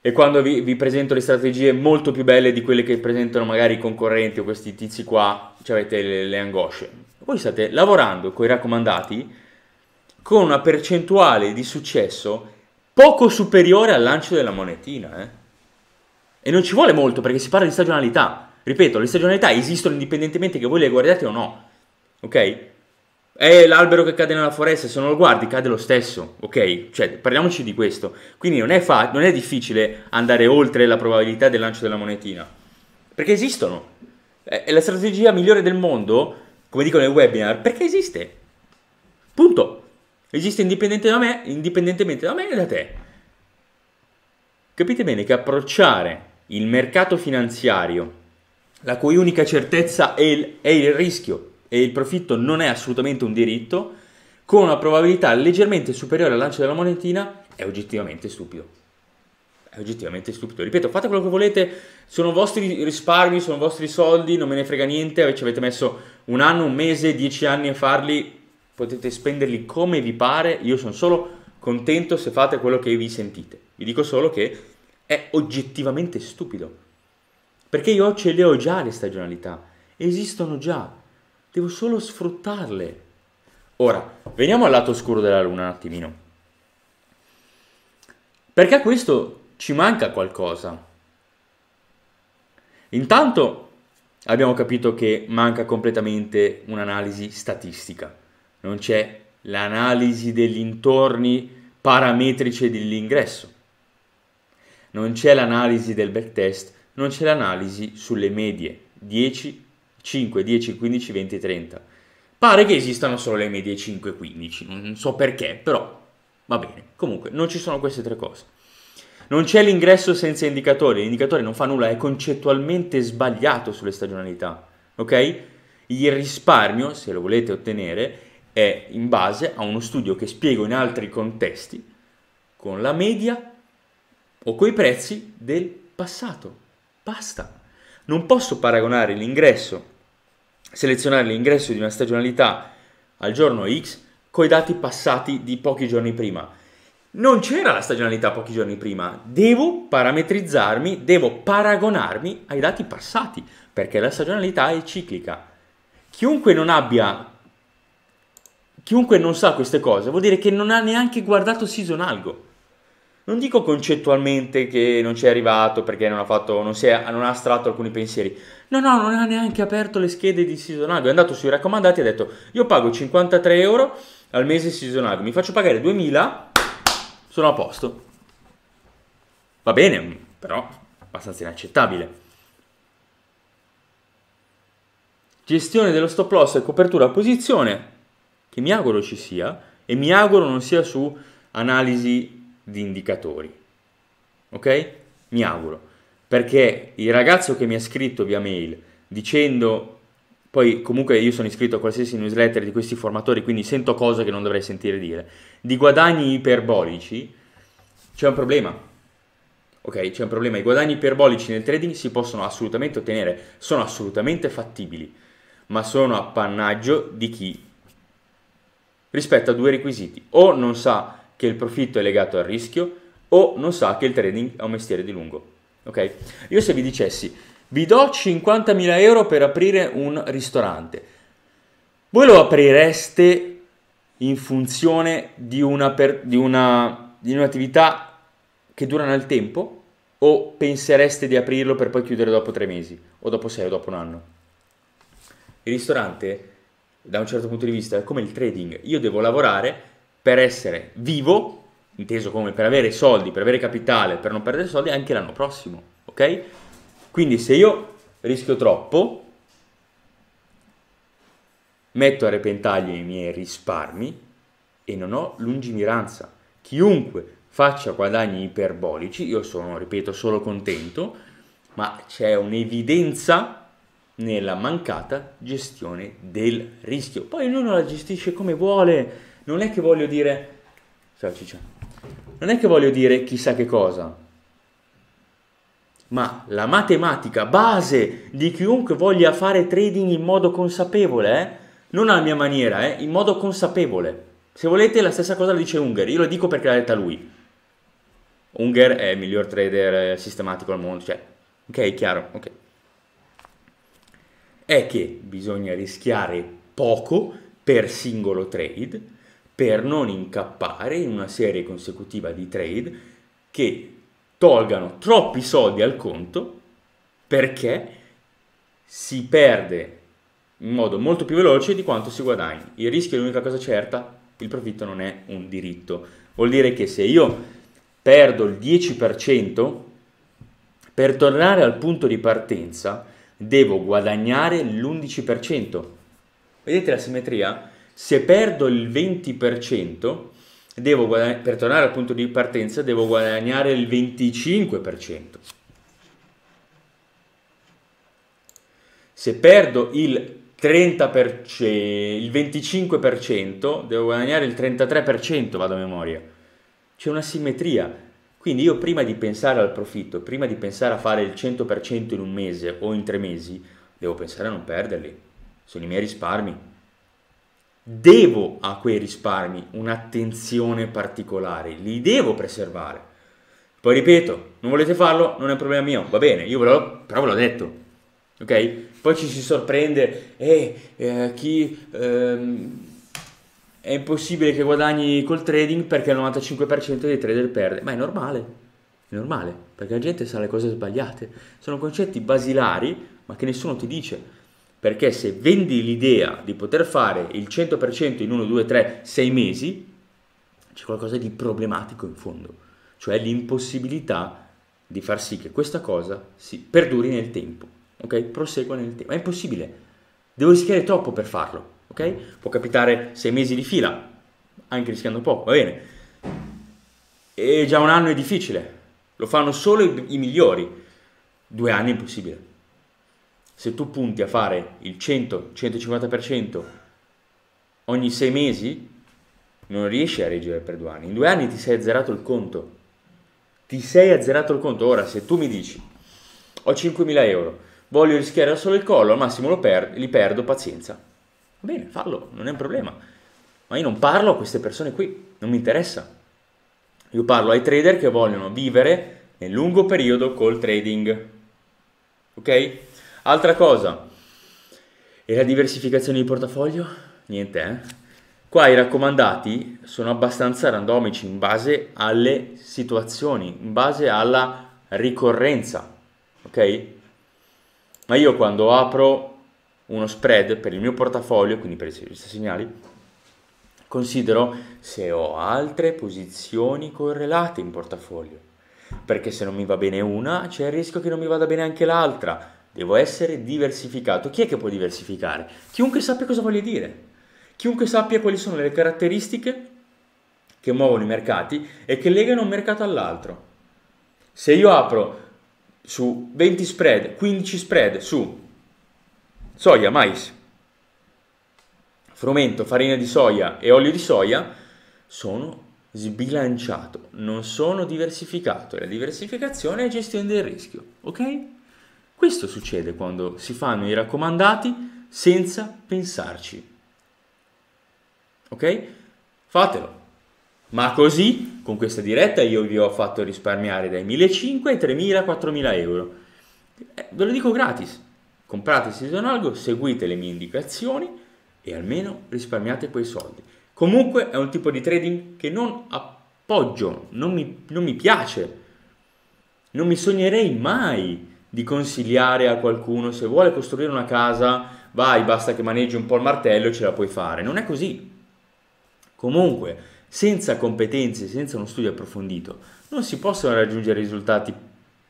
e quando vi, vi, presento le strategie molto più belle di quelle che presentano magari i concorrenti o questi tizi qua, cioè avete le, le, angosce. Voi state lavorando con i raccomandati con una percentuale di successo poco superiore al lancio della monetina. Eh? E non ci vuole molto perché si parla di stagionalità. Ripeto, le stagionalità esistono indipendentemente che voi le guardiate o no. Ok? È l'albero che cade nella foresta, se non lo guardi cade lo stesso, ok? Cioè, parliamoci di questo. Quindi non è, fa- non è difficile andare oltre la probabilità del lancio della monetina. Perché esistono. È la strategia migliore del mondo, come dicono i webinar, perché esiste. Punto esiste indipendente da me, indipendentemente da me e da te. Capite bene che approcciare il mercato finanziario, la cui unica certezza è il, è il rischio e il profitto non è assolutamente un diritto, con una probabilità leggermente superiore al lancio della monetina, è oggettivamente stupido è oggettivamente stupido. Ripeto, fate quello che volete, sono vostri risparmi, sono vostri soldi, non me ne frega niente, ci avete messo un anno, un mese, dieci anni a farli, potete spenderli come vi pare, io sono solo contento se fate quello che vi sentite. Vi dico solo che è oggettivamente stupido. Perché io ce le ho già le stagionalità, esistono già, devo solo sfruttarle. Ora, veniamo al lato oscuro della luna un attimino. Perché a questo ci manca qualcosa. Intanto abbiamo capito che manca completamente un'analisi statistica non c'è l'analisi degli intorni parametrici dell'ingresso, non c'è l'analisi del backtest, non c'è l'analisi sulle medie 10, 5, 10, 15, 20, 30. Pare che esistano solo le medie 5, 15, non so perché, però va bene. Comunque, non ci sono queste tre cose. Non c'è l'ingresso senza indicatori, l'indicatore non fa nulla, è concettualmente sbagliato sulle stagionalità, ok? Il risparmio, se lo volete ottenere, è in base a uno studio che spiego in altri contesti con la media o coi prezzi del passato. Basta. Non posso paragonare l'ingresso, selezionare l'ingresso di una stagionalità al giorno X coi dati passati di pochi giorni prima. Non c'era la stagionalità pochi giorni prima, devo parametrizzarmi, devo paragonarmi ai dati passati, perché la stagionalità è ciclica. Chiunque non abbia chiunque non sa queste cose vuol dire che non ha neanche guardato Season Algo. Non dico concettualmente che non ci è arrivato perché non ha, fatto, non, è, non ha estratto alcuni pensieri. No, no, non ha neanche aperto le schede di Season Algo. È andato sui raccomandati e ha detto io pago 53 euro al mese Season Algo, mi faccio pagare 2000, sono a posto. Va bene, però abbastanza inaccettabile. Gestione dello stop loss e copertura a posizione che mi auguro ci sia e mi auguro non sia su analisi di indicatori. Ok? Mi auguro. Perché il ragazzo che mi ha scritto via mail dicendo, poi comunque io sono iscritto a qualsiasi newsletter di questi formatori, quindi sento cose che non dovrei sentire dire, di guadagni iperbolici, c'è un problema. Ok, c'è un problema. I guadagni iperbolici nel trading si possono assolutamente ottenere, sono assolutamente fattibili, ma sono appannaggio di chi rispetto a due requisiti, o non sa che il profitto è legato al rischio, o non sa che il trading è un mestiere di lungo. Ok? Io se vi dicessi, vi do 50.000 euro per aprire un ristorante, voi lo aprireste in funzione di, una per, di, una, di un'attività che dura nel tempo? O pensereste di aprirlo per poi chiudere dopo tre mesi, o dopo sei, o dopo un anno? Il ristorante da un certo punto di vista, è come il trading. Io devo lavorare per essere vivo, inteso come per avere soldi, per avere capitale, per non perdere soldi anche l'anno prossimo, ok? Quindi se io rischio troppo, metto a repentaglio i miei risparmi e non ho lungimiranza. Chiunque faccia guadagni iperbolici, io sono, ripeto, solo contento, ma c'è un'evidenza nella mancata gestione del rischio. Poi ognuno la gestisce come vuole, non è che voglio dire... Ciao Ciccia. Non è che voglio dire chissà che cosa, ma la matematica base di chiunque voglia fare trading in modo consapevole, eh? non alla mia maniera, eh? in modo consapevole. Se volete la stessa cosa la dice Unger, io lo dico perché l'ha detta lui. Unger è il miglior trader eh, sistematico al mondo, cioè, ok, chiaro, ok è che bisogna rischiare poco per singolo trade per non incappare in una serie consecutiva di trade che tolgano troppi soldi al conto perché si perde in modo molto più veloce di quanto si guadagni. Il rischio è l'unica cosa certa, il profitto non è un diritto. Vuol dire che se io perdo il 10% per tornare al punto di partenza devo guadagnare l'11%. Vedete la simmetria? Se perdo il 20%, devo per tornare al punto di partenza devo guadagnare il 25%. Se perdo il 30%, il 25%, devo guadagnare il 33%, vado a memoria. C'è una simmetria. Quindi io prima di pensare al profitto, prima di pensare a fare il 100% in un mese o in tre mesi, devo pensare a non perderli. Sono i miei risparmi. Devo a quei risparmi un'attenzione particolare, li devo preservare. Poi ripeto, non volete farlo, non è un problema mio, va bene, io ve l'ho, però ve l'ho detto. Ok? Poi ci si sorprende, eh, eh chi... Ehm, è impossibile che guadagni col trading perché il 95% dei trader perde, ma è normale, è normale, perché la gente sa le cose sbagliate, sono concetti basilari ma che nessuno ti dice, perché se vendi l'idea di poter fare il 100% in 1, 2, 3, 6 mesi, c'è qualcosa di problematico in fondo, cioè l'impossibilità di far sì che questa cosa si perduri nel tempo, ok? Prosegua nel tempo, Ma è impossibile, devo rischiare troppo per farlo Okay? Può capitare sei mesi di fila, anche rischiando poco, va bene. E già un anno è difficile, lo fanno solo i, i migliori. Due anni è impossibile. Se tu punti a fare il 100-150% ogni sei mesi, non riesci a reggere per due anni. In due anni ti sei azzerato il conto. Ti sei azzerato il conto. Ora, se tu mi dici, ho 5.000 euro, voglio rischiare solo il collo, al massimo per- li perdo, pazienza Va Bene, fallo, non è un problema. Ma io non parlo a queste persone qui, non mi interessa. Io parlo ai trader che vogliono vivere nel lungo periodo col trading. Ok? Altra cosa. E la diversificazione di portafoglio? Niente, eh? Qua i raccomandati sono abbastanza randomici in base alle situazioni, in base alla ricorrenza, ok? Ma io quando apro uno spread per il mio portafoglio, quindi per i servizi segnali, considero se ho altre posizioni correlate in portafoglio, perché se non mi va bene una c'è il rischio che non mi vada bene anche l'altra, devo essere diversificato. Chi è che può diversificare? Chiunque sappia cosa voglio dire, chiunque sappia quali sono le caratteristiche che muovono i mercati e che legano un mercato all'altro. Se io apro su 20 spread, 15 spread, su soia, mais, frumento, farina di soia e olio di soia sono sbilanciato, non sono diversificato. La diversificazione è gestione del rischio, ok? Questo succede quando si fanno i raccomandati senza pensarci. Ok? Fatelo. Ma così, con questa diretta, io vi ho fatto risparmiare dai 1.500, ai 3.000, 4.000 euro. Eh, ve lo dico gratis comprate il Season Algo, seguite le mie indicazioni e almeno risparmiate quei soldi. Comunque è un tipo di trading che non appoggio, non mi, non mi piace, non mi sognerei mai di consigliare a qualcuno se vuole costruire una casa, vai, basta che maneggi un po' il martello e ce la puoi fare. Non è così. Comunque, senza competenze, senza uno studio approfondito, non si possono raggiungere risultati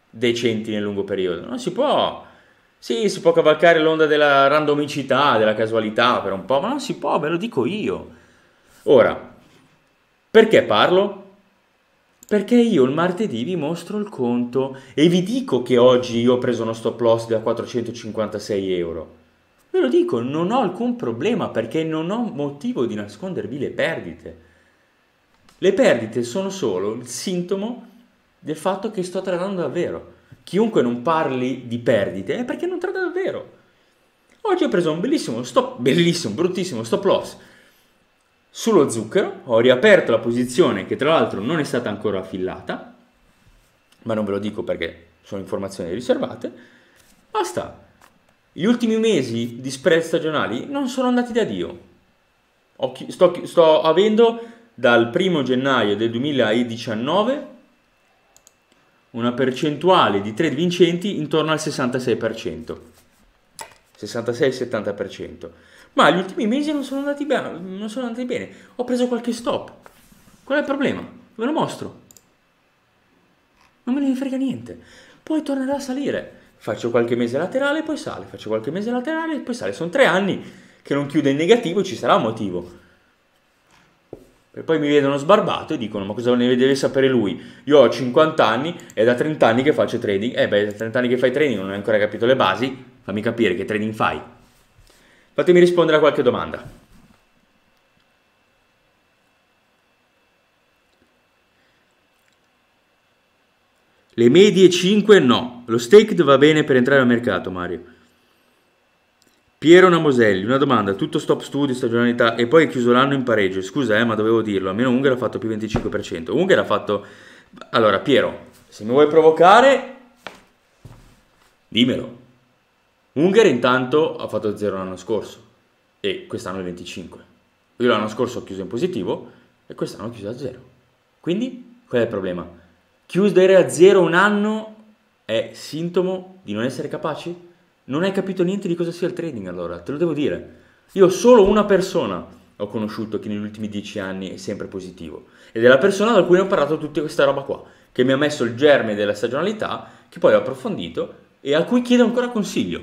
decenti nel lungo periodo. Non si può sì, si può cavalcare l'onda della randomicità, della casualità per un po', ma non si può, ve lo dico io. Ora, perché parlo? Perché io il martedì vi mostro il conto e vi dico che oggi io ho preso uno stop loss da 456 euro. Ve lo dico, non ho alcun problema perché non ho motivo di nascondervi le perdite. Le perdite sono solo il sintomo del fatto che sto tradando davvero chiunque non parli di perdite è perché non tratta davvero. Oggi ho preso un bellissimo, stop, bellissimo, bruttissimo stop loss sullo zucchero, ho riaperto la posizione che tra l'altro non è stata ancora affillata, ma non ve lo dico perché sono informazioni riservate, basta. Gli ultimi mesi di spread stagionali non sono andati da Dio. Sto, sto avendo dal primo gennaio del 2019 una percentuale di trade vincenti intorno al 66%, 66-70%. Ma gli ultimi mesi non sono, andati non sono andati bene, ho preso qualche stop. Qual è il problema? Ve lo mostro. Non me ne frega niente. Poi tornerà a salire. Faccio qualche mese laterale e poi sale, faccio qualche mese laterale e poi sale. Sono tre anni che non chiude in negativo ci sarà un motivo. E poi mi vedono sbarbato e dicono: Ma cosa ne deve sapere lui? Io ho 50 anni e da 30 anni che faccio trading. Eh, beh, da 30 anni che fai trading non hai ancora capito le basi. Fammi capire che trading fai. Fatemi rispondere a qualche domanda. Le medie 5 no. Lo staked va bene per entrare al mercato, Mario. Piero Namoselli, una domanda, tutto stop studio, stagionalità e poi è chiuso l'anno in pareggio. Scusa, eh, ma dovevo dirlo, almeno Ungher ha fatto più 25%. Ungher ha fatto Allora, Piero, se mi vuoi provocare dimmelo. Ungher intanto ha fatto 0 l'anno scorso e quest'anno è 25. Io l'anno scorso ho chiuso in positivo e quest'anno ho chiuso a 0. Quindi qual è il problema? Chiudere a 0 un anno è sintomo di non essere capaci? Non hai capito niente di cosa sia il trading allora, te lo devo dire. Io solo una persona ho conosciuto che negli ultimi dieci anni è sempre positivo. Ed è la persona da cui ho parlato tutta questa roba qua, che mi ha messo il germe della stagionalità, che poi ho approfondito e a cui chiedo ancora consiglio.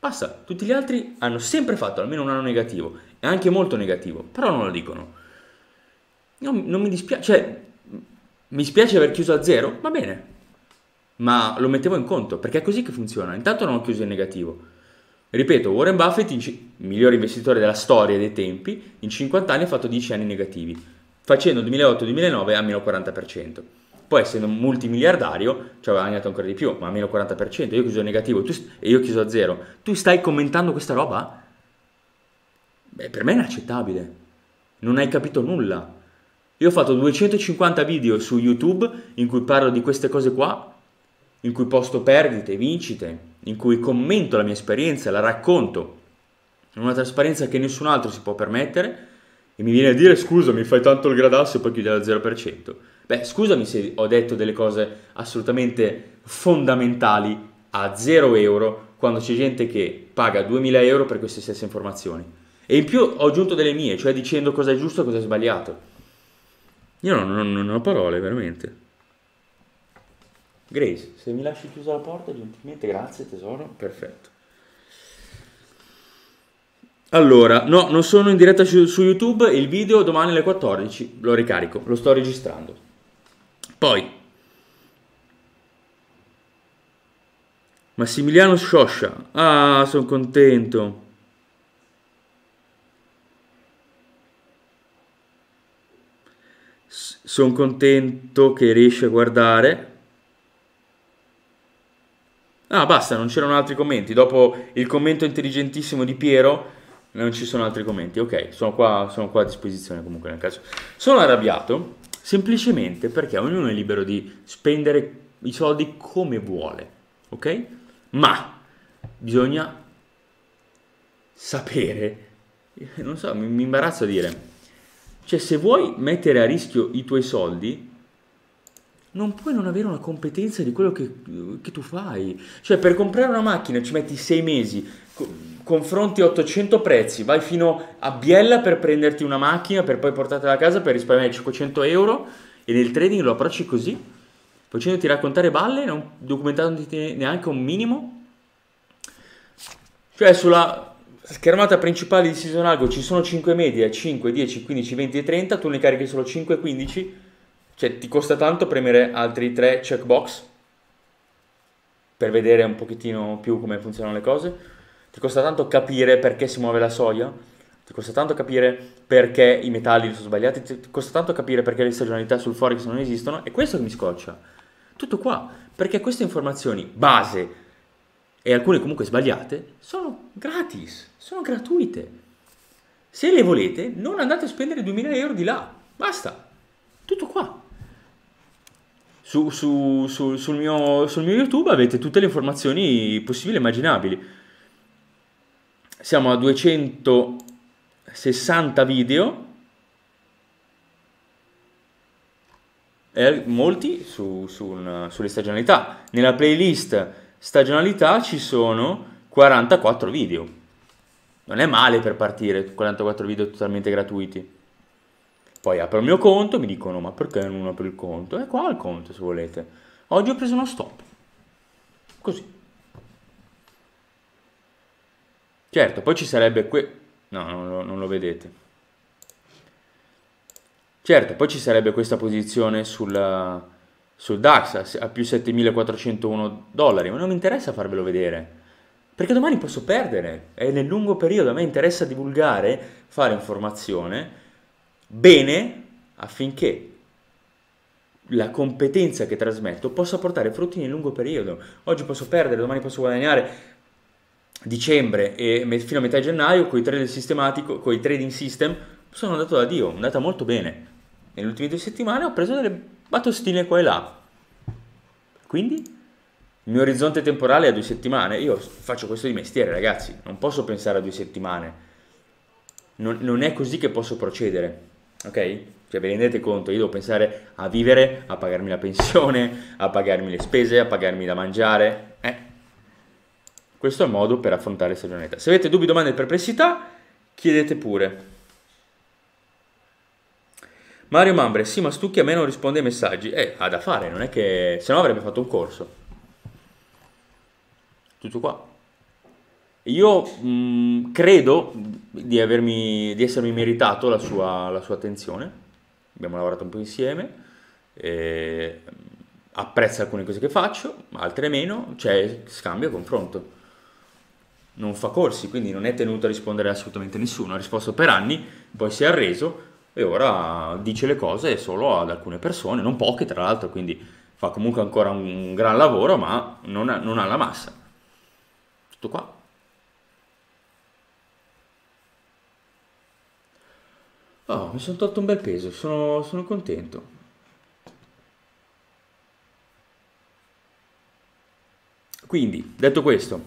Basta, tutti gli altri hanno sempre fatto almeno un anno negativo, e anche molto negativo, però non lo dicono. Non, non mi dispiace, cioè, mi spiace aver chiuso a zero, va bene, ma lo mettevo in conto perché è così che funziona. Intanto non ho chiuso in negativo. Ripeto, Warren Buffett, il miglior investitore della storia dei tempi, in 50 anni ha fatto 10 anni negativi, facendo 2008-2009 a meno 40%. Poi essendo un multimiliardario ci ha guadagnato ancora di più, ma a meno 40%, io chiuso negativo st- e io ho chiuso a zero. Tu stai commentando questa roba? Beh, per me è inaccettabile. Non hai capito nulla. Io ho fatto 250 video su YouTube in cui parlo di queste cose qua in cui posto perdite, e vincite, in cui commento la mia esperienza, la racconto, in una trasparenza che nessun altro si può permettere e mi viene a dire scusa mi fai tanto il gradasso e poi chiudi al 0%. Beh scusami se ho detto delle cose assolutamente fondamentali a 0 euro quando c'è gente che paga 2000 euro per queste stesse informazioni. E in più ho aggiunto delle mie, cioè dicendo cosa è giusto e cosa è sbagliato. Io non, non, non ho parole, veramente. Grace, se mi lasci chiusa la porta, gentilmente, grazie tesoro. Perfetto. Allora, no, non sono in diretta su, su YouTube, il video domani alle 14 lo ricarico, lo sto registrando. Poi, Massimiliano Scioscia, ah, sono contento. Sono contento che riesci a guardare. Ah, basta, non c'erano altri commenti. Dopo il commento intelligentissimo di Piero, non ci sono altri commenti. Ok, sono qua, sono qua a disposizione comunque nel caso. Sono arrabbiato semplicemente perché ognuno è libero di spendere i soldi come vuole, ok? Ma bisogna sapere, non so, mi, mi imbarazzo a dire, cioè se vuoi mettere a rischio i tuoi soldi, non puoi non avere una competenza di quello che, che tu fai. Cioè, per comprare una macchina ci metti sei mesi, confronti 800 prezzi, vai fino a Biella per prenderti una macchina, per poi portartela a casa per risparmiare 500 euro, e nel trading lo approcci così, facendoti raccontare balle, non documentandoti neanche un minimo. Cioè, sulla schermata principale di Season Algo ci sono 5 media, 5, 10, 15, 20 e 30, tu ne carichi solo 5 15, cioè, ti costa tanto premere altri tre checkbox per vedere un pochettino più come funzionano le cose? Ti costa tanto capire perché si muove la soia? Ti costa tanto capire perché i metalli sono sbagliati? Ti costa tanto capire perché le stagionalità sul forex non esistono? È questo che mi scoccia. Tutto qua. Perché queste informazioni base e alcune comunque sbagliate sono gratis, sono gratuite. Se le volete, non andate a spendere 2000 euro di là. Basta. Tutto qua su, su, su, sul, mio, sul mio YouTube avete tutte le informazioni possibili e immaginabili. Siamo a 260 video. E molti su, una, sulle stagionalità. Nella playlist stagionalità ci sono 44 video. Non è male per partire, 44 video totalmente gratuiti. Poi apro il mio conto, mi dicono ma perché non apro il conto? E eh, qua il conto se volete. Oggi ho preso uno stop. Così. Certo, poi ci sarebbe qui... No, non, non lo vedete. Certo, poi ci sarebbe questa posizione sul, sul DAX a, a più 7.401 dollari, ma non mi interessa farvelo vedere. Perché domani posso perdere, è nel lungo periodo, a me interessa divulgare, fare informazione bene affinché la competenza che trasmetto possa portare frutti nel lungo periodo. Oggi posso perdere, domani posso guadagnare. Dicembre e fino a metà gennaio con i trading sistematico, con i trading system, sono andato da Dio, è andata molto bene. Nelle ultime due settimane ho preso delle batostine qua e là. Quindi il mio orizzonte temporale è a due settimane. Io faccio questo di mestiere, ragazzi. Non posso pensare a due settimane. non, non è così che posso procedere ok? Cioè vi rendete conto, io devo pensare a vivere, a pagarmi la pensione, a pagarmi le spese, a pagarmi da mangiare, eh? Questo è il modo per affrontare stagionalità. Se avete dubbi, domande e perplessità, chiedete pure. Mario Mambre, sì ma Stucchi a me non risponde ai messaggi. Eh, ha da fare, non è che... se no avrebbe fatto un corso. Tutto qua. Io mh, mm, credo di, avermi, di, essermi meritato la sua, la sua, attenzione, abbiamo lavorato un po' insieme, eh, mm, apprezza alcune cose che faccio, altre meno, c'è cioè, scambio e confronto. Non fa corsi, quindi non è tenuto a rispondere assolutamente nessuno, ha risposto per anni, poi si è arreso e ora dice le cose solo ad alcune persone, non poche tra l'altro, quindi fa comunque ancora un gran lavoro, ma non ha, non ha la massa. Tutto qua. Oh, mi sono tolto un bel peso, sono, sono contento. Quindi, detto questo,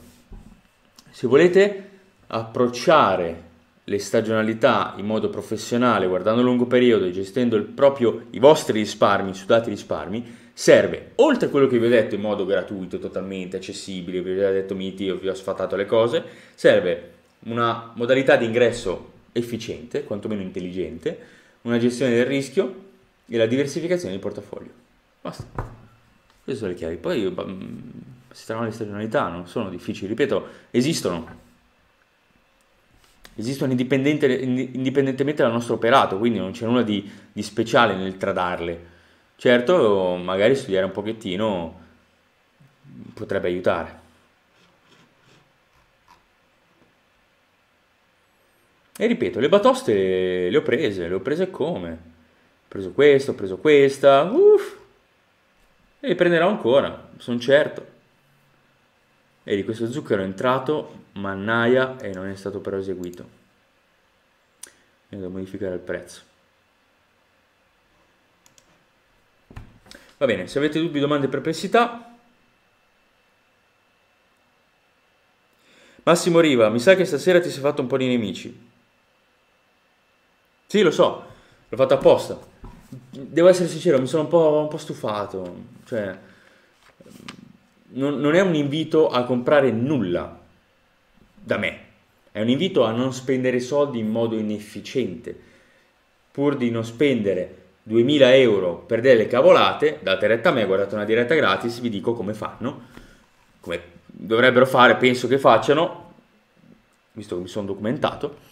se volete approcciare le stagionalità in modo professionale, guardando a lungo periodo e gestendo proprio, i vostri risparmi, sudati risparmi, serve, oltre a quello che vi ho detto in modo gratuito, totalmente accessibile, vi ho già detto miti, vi ho sfatato le cose, serve una modalità di ingresso efficiente, quantomeno intelligente, una gestione del rischio e la diversificazione del portafoglio. Basta. Queste sono le chiavi. Poi mm, si trovano le stagionalità, non sono difficili, ripeto, esistono. Esistono indipendente, indipendentemente dal nostro operato, quindi non c'è nulla di, di speciale nel tradarle. Certo, magari studiare un pochettino potrebbe aiutare. E ripeto, le batoste le ho prese, le ho prese come? Ho preso questo, ho preso questa, uff, e le prenderò ancora, sono certo. E di questo zucchero è entrato, mannaia, e non è stato però eseguito. E devo modificare il prezzo. Va bene, se avete dubbi, domande e perplessità. Massimo Riva, mi sa che stasera ti sei fatto un po' di nemici. Sì, lo so, l'ho fatto apposta. Devo essere sincero, mi sono un po', un po stufato. Cioè, non, non è un invito a comprare nulla da me. È un invito a non spendere soldi in modo inefficiente, pur di non spendere 2000 euro per delle cavolate, date retta a me, guardate una diretta gratis, vi dico come fanno, come dovrebbero fare, penso che facciano, visto che mi sono documentato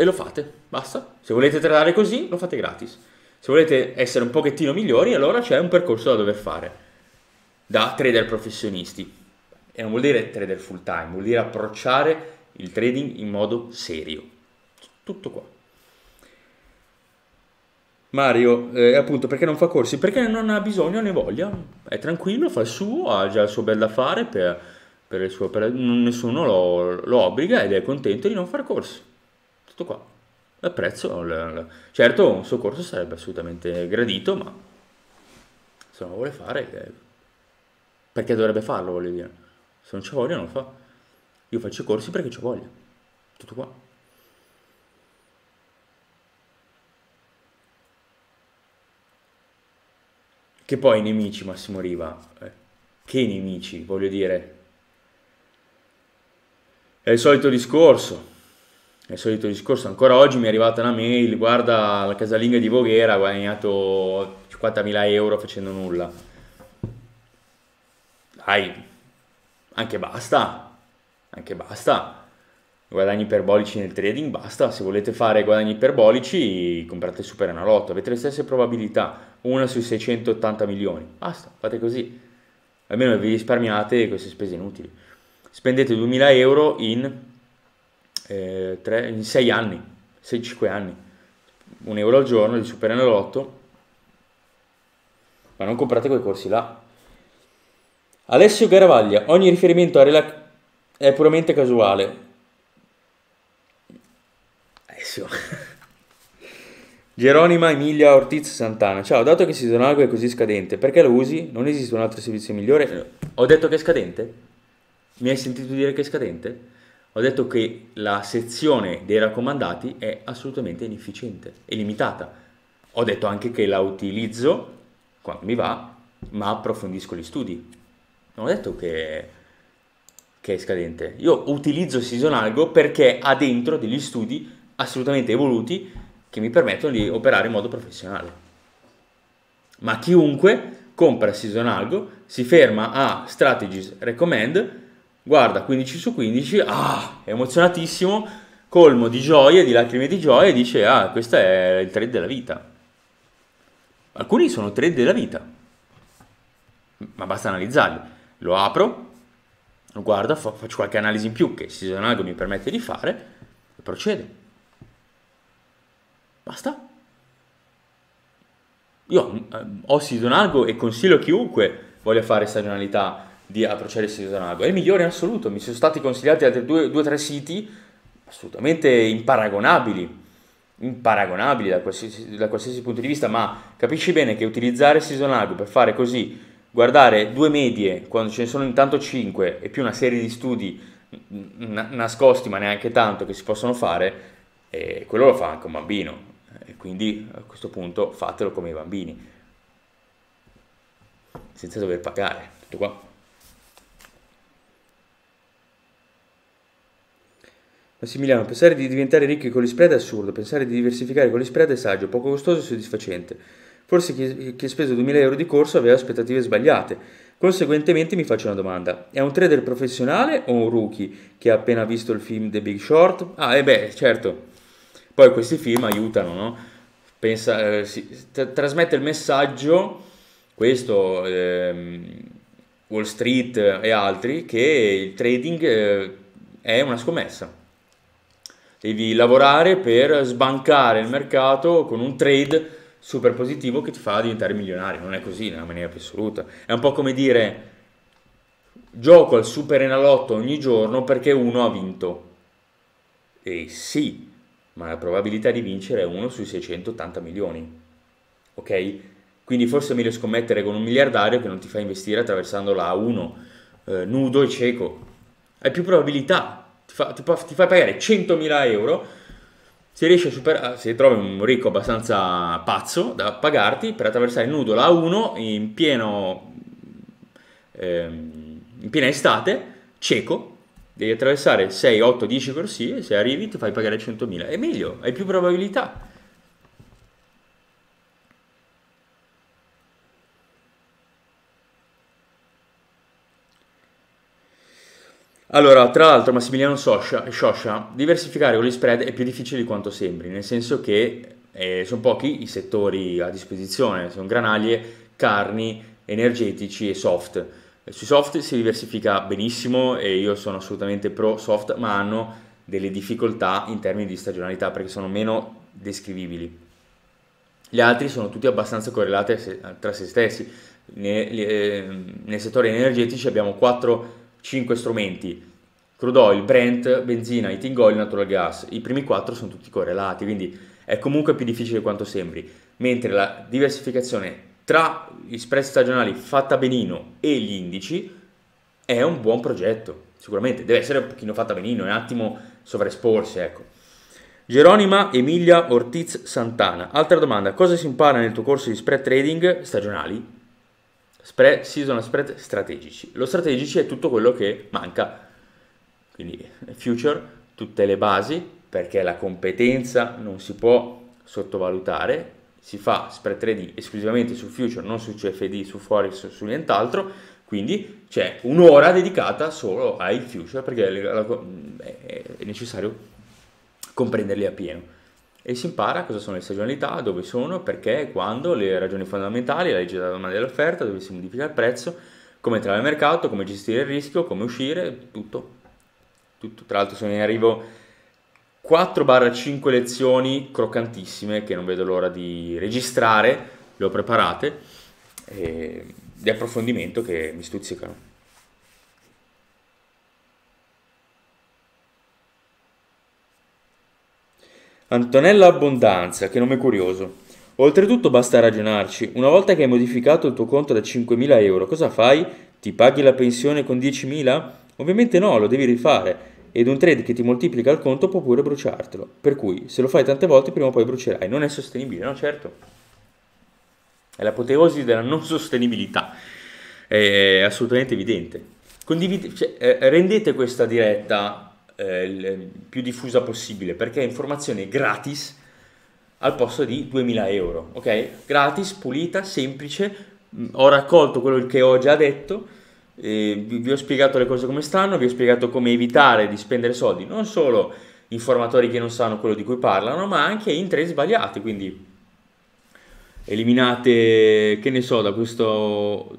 e lo fate, basta. Se volete tradare così, lo fate gratis. Se volete essere un pochettino migliori, allora c'è un percorso da dover fare da trader professionisti. E non vuol dire trader full time, vuol dire approcciare il trading in modo serio. Tutto qua. Mario, eh, appunto, perché non fa corsi? Perché non ha bisogno né voglia, è tranquillo, fa il suo, ha già il suo bel da fare, per, per il suo, per, nessuno lo, lo obbliga ed è contento di non far corsi tutto qua. Apprezzo, l- certo un suo corso sarebbe assolutamente gradito, ma se non vuole fare, eh, perché dovrebbe farlo, voglio dire. Se non c'è voglia non lo fa. Io faccio i corsi perché ho voglia. Tutto qua. Che poi i nemici, Massimo Riva, eh, che nemici, voglio dire. È il solito discorso è il solito discorso, ancora oggi mi è arrivata una mail, guarda la casalinga di Voghera ha guadagnato 50.000 euro facendo nulla. Dai, anche basta, anche basta. Guadagni iperbolici nel trading, basta. Se volete fare guadagni iperbolici, comprate il Super Enalotto, avete le stesse probabilità, una sui 680 milioni. Basta, fate così. Almeno vi risparmiate queste spese inutili. Spendete 2.000 euro in eh, tre, in 6 anni, 6-5 anni, un euro al giorno, li superano l'otto, ma non comprate quei corsi là. Alessio Garavaglia, ogni riferimento a Relax è puramente casuale. Alessio. Geronima Emilia Ortiz Santana. Ciao, dato che Sisonago è così scadente, perché lo usi? Non esiste un altro servizio migliore? Eh, ho detto che è scadente? Mi hai sentito dire che è scadente? ho detto che la sezione dei raccomandati è assolutamente inefficiente, e limitata. Ho detto anche che la utilizzo quando mi va, ma approfondisco gli studi. Non ho detto che, che è scadente. Io utilizzo Season Algo perché ha dentro degli studi assolutamente evoluti che mi permettono di operare in modo professionale. Ma chiunque compra Season Algo si ferma a Strategies Recommend guarda 15 su 15, ah, è emozionatissimo, colmo di gioia, di lacrime di gioia, e dice, ah, questo è il trade della vita. Alcuni sono trade della vita, ma basta analizzarli. Lo apro, lo guardo, faccio qualche analisi in più che Season Algo mi permette di fare e procedo. Basta. Io eh, ho Season Algo e consiglio a chiunque voglia fare stagionalità di Atroceres di Donago. È il migliore in assoluto, mi sono stati consigliati altri due o tre siti assolutamente imparagonabili, imparagonabili da qualsiasi, da qualsiasi, punto di vista, ma capisci bene che utilizzare Season Lago per fare così, guardare due medie quando ce ne sono intanto cinque e più una serie di studi n- nascosti ma neanche tanto che si possono fare, eh, quello lo fa anche un bambino e quindi a questo punto fatelo come i bambini senza dover pagare, tutto qua. Massimiliano, pensare di diventare ricchi con gli spread è assurdo, pensare di diversificare con gli spread è saggio, poco costoso e soddisfacente. Forse chi, chi ha speso 2000 euro di corso aveva aspettative sbagliate. Conseguentemente mi faccio una domanda, è un trader professionale o un rookie che ha appena visto il film The Big Short? Ah, e eh beh, certo. Poi questi film aiutano, no? Pensa, eh, si, trasmette il messaggio, questo... Ehm, Wall Street e altri che il trading eh, è una scommessa devi lavorare per sbancare il mercato con un trade super positivo che ti fa diventare milionario. Non è così nella maniera più assoluta. È un po' come dire gioco al super enalotto ogni giorno perché uno ha vinto. E sì, ma la probabilità di vincere è uno sui 680 milioni. Ok? Quindi forse è meglio scommettere con un miliardario che non ti fa investire attraversando la A1 eh, nudo e cieco. Hai più probabilità ti, fa, ti, ti fai pagare 100.000 euro, se riesci a superare, ah, se trovi un ricco abbastanza pazzo da pagarti per attraversare nudo la 1 in pieno, ehm, in piena estate, cieco, devi attraversare 6, 8, 10 corsie, se arrivi ti fai pagare 100.000, è meglio, hai più probabilità. Allora, tra l'altro Massimiliano Soscia, Scioscia, diversificare con gli spread è più difficile di quanto sembri, nel senso che eh, sono pochi i settori a disposizione, sono granaglie, carni, energetici e soft. Eh, sui soft si diversifica benissimo e io sono assolutamente pro soft, ma hanno delle difficoltà in termini di stagionalità perché sono meno descrivibili. Gli altri sono tutti abbastanza correlati tra se stessi. Nel, ehm, nel settore energetici abbiamo quattro 5 strumenti, crude oil, Brent, benzina, heating oil, natural gas, i primi 4 sono tutti correlati, quindi è comunque più difficile quanto sembri, mentre la diversificazione tra gli spread stagionali fatta benino e gli indici è un buon progetto, sicuramente, deve essere un pochino fatta benino, è un attimo sovraesporsi, ecco. Geronima Emilia Ortiz Santana. Altra domanda, cosa si impara nel tuo corso di spread trading stagionali? Spread, seasonal spread strategici. Lo strategici è tutto quello che manca, quindi future, tutte le basi, perché la competenza non si può sottovalutare, si fa spread trading esclusivamente su future, non su CFD, su Forex su nient'altro, quindi c'è un'ora dedicata solo ai future perché è necessario comprenderli a pieno e si impara cosa sono le stagionalità, dove sono, perché, quando, le ragioni fondamentali, la legge della domanda e dell'offerta, dove si modifica il prezzo, come entrare al mercato, come gestire il rischio, come uscire, tutto. tutto. Tra l'altro sono in arrivo 4-5 lezioni croccantissime che non vedo l'ora di registrare, le ho preparate, e di approfondimento che mi stuzzicano. Antonella Abbondanza, che nome curioso. Oltretutto basta ragionarci, una volta che hai modificato il tuo conto da 5.000 euro, cosa fai? Ti paghi la pensione con 10.000? Ovviamente no, lo devi rifare ed un trade che ti moltiplica il conto può pure bruciartelo. Per cui, se lo fai tante volte, prima o poi brucerai. Non è sostenibile, no? Certo. È l'apoteosi della non sostenibilità. È assolutamente evidente. Condivide- cioè, eh, rendete questa diretta eh, eh, più diffusa possibile, perché è informazione gratis al posto di 2000 euro, ok? Gratis, pulita, semplice, mm, ho raccolto quello che ho già detto, eh, vi, vi ho spiegato le cose come stanno, vi ho spiegato come evitare di spendere soldi, non solo informatori che non sanno quello di cui parlano, ma anche in trade sbagliati, quindi eliminate, che ne so, da questo...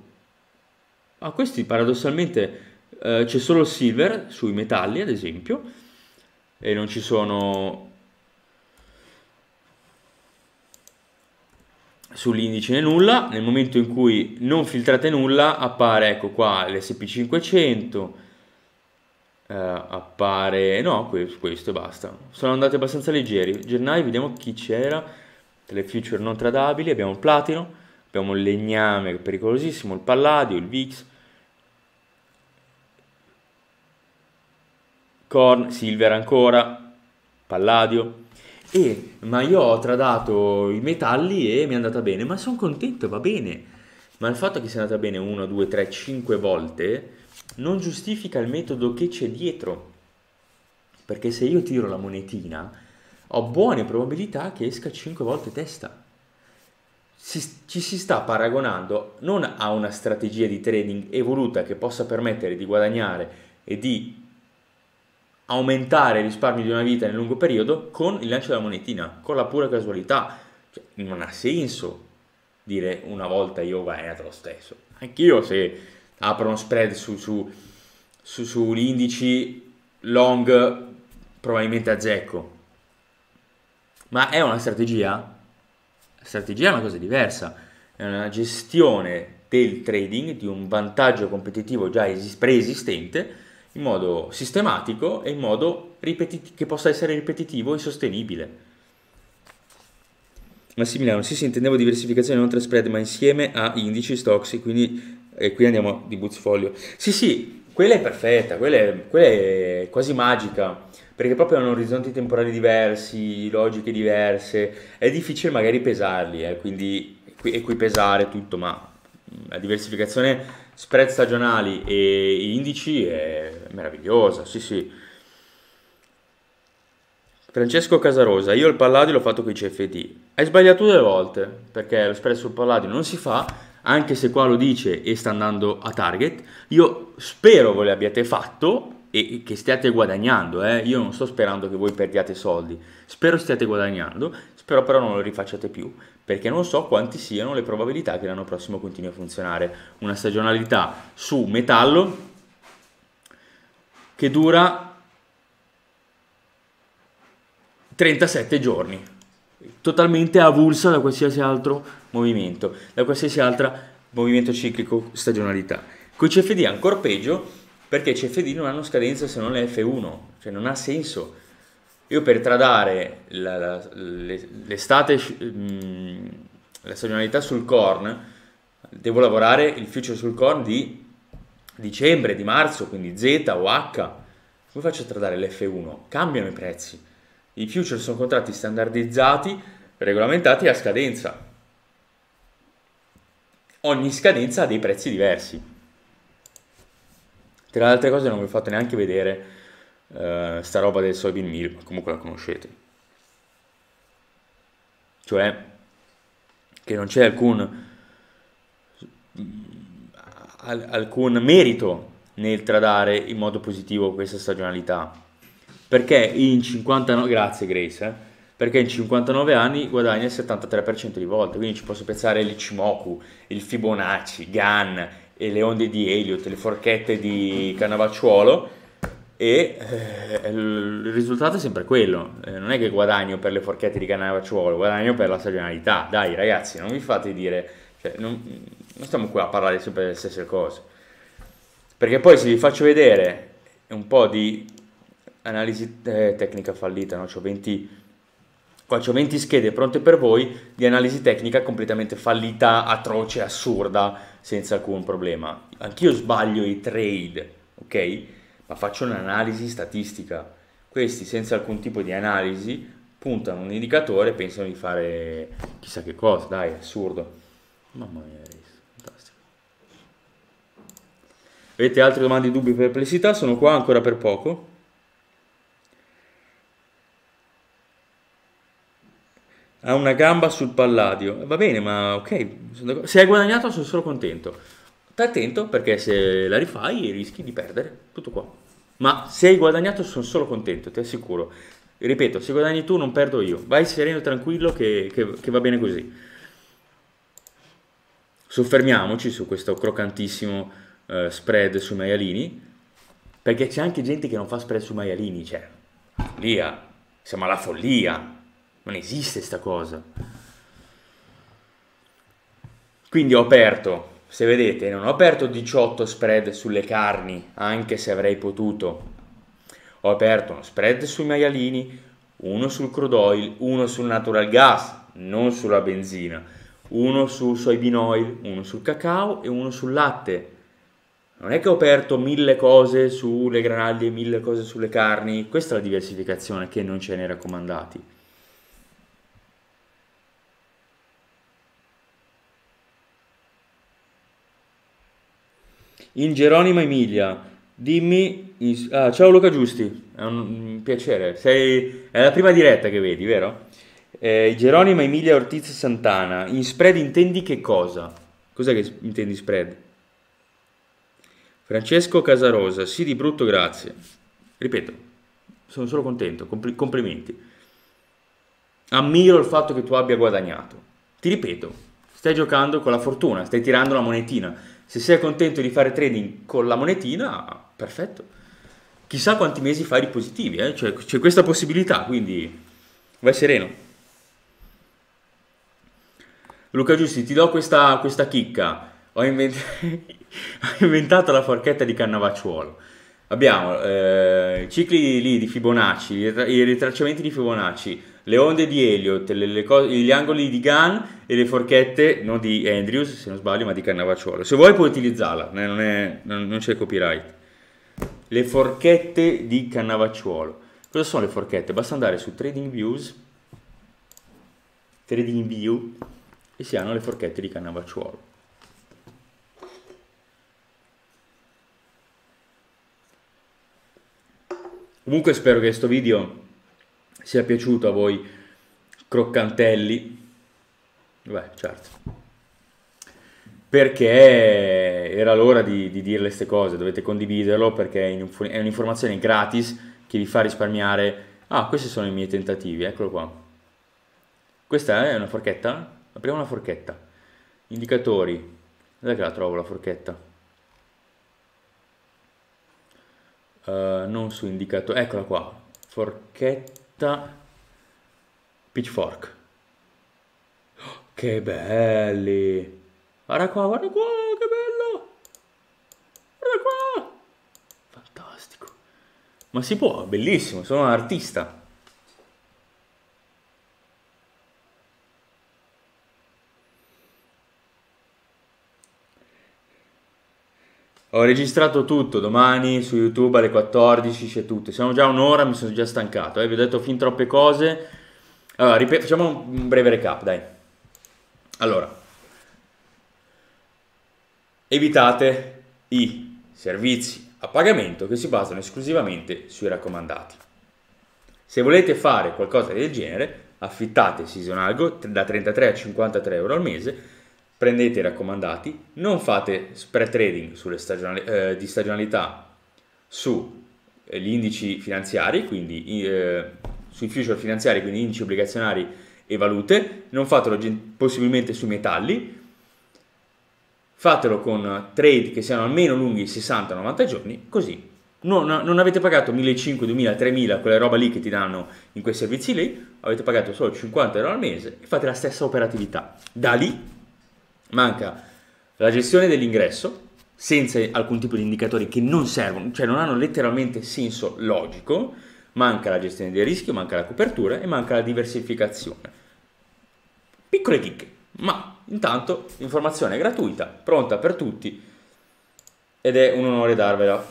ma questi paradossalmente eh, c'è solo il silver sui metalli ad esempio e non ci sono sull'indice né nulla, nel momento in cui non filtrate nulla appare ecco qua l'SP500, eh, appare no questo e basta, sono andati abbastanza leggeri, gennaio vediamo chi c'era, le future non tradabili, abbiamo il platino, abbiamo il legname pericolosissimo, il palladio, il VIX, Korn, Silver ancora, Palladio. E, ma io ho tradato i metalli e mi è andata bene, ma sono contento, va bene. Ma il fatto che sia andata bene 1, 2, 3, 5 volte non giustifica il metodo che c'è dietro. Perché se io tiro la monetina, ho buone probabilità che esca 5 volte testa. Si, ci si sta paragonando non a una strategia di trading evoluta che possa permettere di guadagnare e di aumentare i risparmi di una vita nel lungo periodo con il lancio della monetina, con la pura casualità. Cioè, non ha senso dire una volta io guadagnato lo stesso. Anch'io se apro uno spread su, su, su, sugli indici long probabilmente a zecco. Ma è una strategia? La strategia è una cosa diversa, è una gestione del trading, di un vantaggio competitivo già preesistente in modo sistematico e in modo ripetit- che possa essere ripetitivo e sostenibile. Massimiliano, sì sì, intendevo diversificazione non tra spread, ma insieme a indici, stocks, quindi e qui andiamo di Buzzfolio. Sì sì, quella è perfetta, quella è, quella è quasi magica, perché proprio hanno orizzonti temporali diversi, logiche diverse, è difficile magari pesarli, eh, quindi, e qui pesare tutto, ma la diversificazione spread stagionali e indici è meravigliosa, sì sì. Francesco Casarosa, io il Palladio l'ho fatto con i CFD. Hai sbagliato due volte, perché lo spread sul Palladio non si fa, anche se qua lo dice e sta andando a target. Io spero voi l'abbiate fatto e che stiate guadagnando, eh. io non sto sperando che voi perdiate soldi, spero stiate guadagnando, però però non lo rifacciate più, perché non so quanti siano le probabilità che l'anno prossimo continui a funzionare. Una stagionalità su metallo che dura 37 giorni, totalmente avulsa da qualsiasi altro movimento, da qualsiasi altra movimento ciclico stagionalità. Con i CFD ancora peggio perché i CFD non hanno scadenza se non le F1, cioè non ha senso io per tradare la, la, l'estate, mh, mm, la stagionalità sul corn, devo lavorare il future sul corn di dicembre, di marzo, quindi Z o H. Come faccio a tradare l'F1? Cambiano i prezzi. I future sono contratti standardizzati, regolamentati a scadenza. Ogni scadenza ha dei prezzi diversi. Tra le altre cose non vi ho fatto neanche vedere eh, sta roba del soybean meal, comunque la conoscete. Cioè che non c'è alcun, al, alcun merito nel tradare in modo positivo questa stagionalità. Perché in 59 grazie Grace, eh? perché in 59 anni guadagna il 73% di volte, quindi ci posso pensare l'Ichimoku, il Fibonacci, e le onde di Elliot, le forchette di Cannavacciuolo e eh, il risultato è sempre quello. Eh, non è che guadagno per le forchette di Cannavacciuolo, guadagno per la stagionalità. Dai ragazzi, non vi fate dire, cioè, non, non, stiamo qui a parlare sempre delle stesse cose. Perché poi se vi faccio vedere un po' di analisi eh, tecnica fallita, no? ho 20, qua ho 20 schede pronte per voi di analisi tecnica completamente fallita, atroce, assurda, senza alcun problema. Anch'io sbaglio i trade, ok? ma faccio un'analisi statistica. Questi senza alcun tipo di analisi puntano un indicatore e pensano di fare chissà che cosa, dai, assurdo. Mamma mia, fantastico. Avete altre domande, dubbi, perplessità? Sono qua ancora per poco. Ha una gamba sul palladio. Va bene, ma ok, se hai guadagnato sono solo contento. Stai attento perché se la rifai rischi di perdere tutto qua. Ma se hai guadagnato sono solo contento, ti assicuro. Ripeto, se guadagni tu non perdo io. Vai sereno, tranquillo che, che, che va bene così. Soffermiamoci su questo croccantissimo eh, spread sui maialini. Perché c'è anche gente che non fa spread su maialini, cioè. Follia. Siamo alla follia. Non esiste sta cosa. Quindi ho aperto se vedete non ho aperto 18 spread sulle carni, anche se avrei potuto. Ho aperto uno spread sui maialini, uno sul crude oil, uno sul natural gas, non sulla benzina, uno sul soybean oil, uno sul cacao e uno sul latte. Non è che ho aperto mille cose sulle granaglie, mille cose sulle carni, questa è la diversificazione che non ce ne raccomandati. in Geronima Emilia. Dimmi, in... ah, ciao Luca Giusti, è un mm, piacere, Sei... è la prima diretta che vedi, vero? Eh, Geronima Emilia Ortiz Santana, in spread intendi che cosa? Cos'è che intendi spread? Francesco Casarosa, sì di brutto grazie. Ripeto, sono solo contento, compl complimenti. Ammiro il fatto che tu abbia guadagnato. Ti ripeto, stai giocando con la fortuna, stai tirando la monetina se sei contento di fare trading con la monetina, perfetto. Chissà quanti mesi fai di positivi, eh? cioè, c'è questa possibilità, quindi vai sereno. Luca Giusti, ti do questa, questa chicca. Ho, invent- ho, inventato la forchetta di Cannavacciuolo. Abbiamo eh, cicli lì di Fibonacci, i ritracciamenti di Fibonacci, le onde di Elliot, le, le co- gli angoli di Gunn e le forchette, non di Andrews se non sbaglio, ma di Cannavacciuolo. Se vuoi puoi utilizzarla, non, è, non, non c'è copyright. Le forchette di Cannavacciuolo. Cosa sono le forchette? Basta andare su Trading Views, Trading View e si hanno le forchette di Cannavacciuolo. Comunque spero che questo video sia piaciuto a voi Croccantelli. Beh, certo. Perché era l'ora di, di dire queste cose, dovete condividerlo perché è un'informazione gratis che vi fa risparmiare. Ah, questi sono i miei tentativi, eccolo qua. Questa è una forchetta? Apriamo la forchetta. Indicatori. Dove che la trovo la forchetta? Uh, non su indicatori, eccola qua. Forchetta da Pitchfork. che belli! Guarda qua, guarda qua, che bello! Guarda qua! Fantastico! Ma si può, bellissimo, sono un artista. Ho registrato tutto, domani su YouTube alle 14 c'è tutto. Siamo già un'ora, mi sono già stancato, eh? vi ho detto fin troppe cose. Allora, ripeto, facciamo un breve recap, dai. Allora, evitate i servizi a pagamento che si basano esclusivamente sui raccomandati. Se volete fare qualcosa del genere, affittate Algo da 33 a 53 euro al mese prendete i raccomandati, non fate spread trading stagionali, eh, di stagionalità sugli eh, indici finanziari, quindi eh, sui future finanziari, quindi indici obbligazionari e valute, non fatelo possibilmente sui metalli, fatelo con trade che siano almeno lunghi 60-90 giorni, così non, non, avete pagato 1.500, 2.000, 3.000, quella roba lì che ti danno in quei servizi lì, avete pagato solo 50 euro al mese e fate la stessa operatività. Da lì manca la gestione dell'ingresso senza alcun tipo di indicatori che non servono, cioè non hanno letteralmente senso logico, manca la gestione del rischio, manca la copertura e manca la diversificazione. Piccole chicche, ma intanto informazione gratuita, pronta per tutti ed è un onore darvela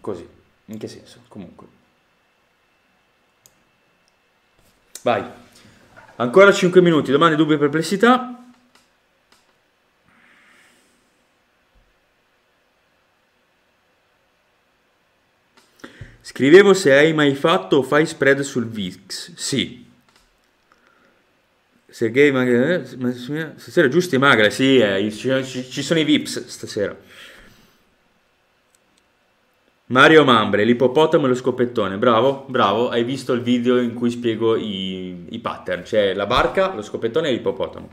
così. In che senso? Comunque. Vai. Ancora 5 minuti, domande, dubbi e perplessità. Scrivevo se hai mai fatto o fai spread sul VIX. Sì. Sergei Magra... Eh, stasera giusti Magra, sì, eh, ci, ci, sono i VIPs stasera. Mario Mambre, l'ippopotamo e lo scopettone. Bravo, bravo, hai visto il video in cui spiego i, i pattern. Cioè la barca, lo scopettone e l'ippopotamo.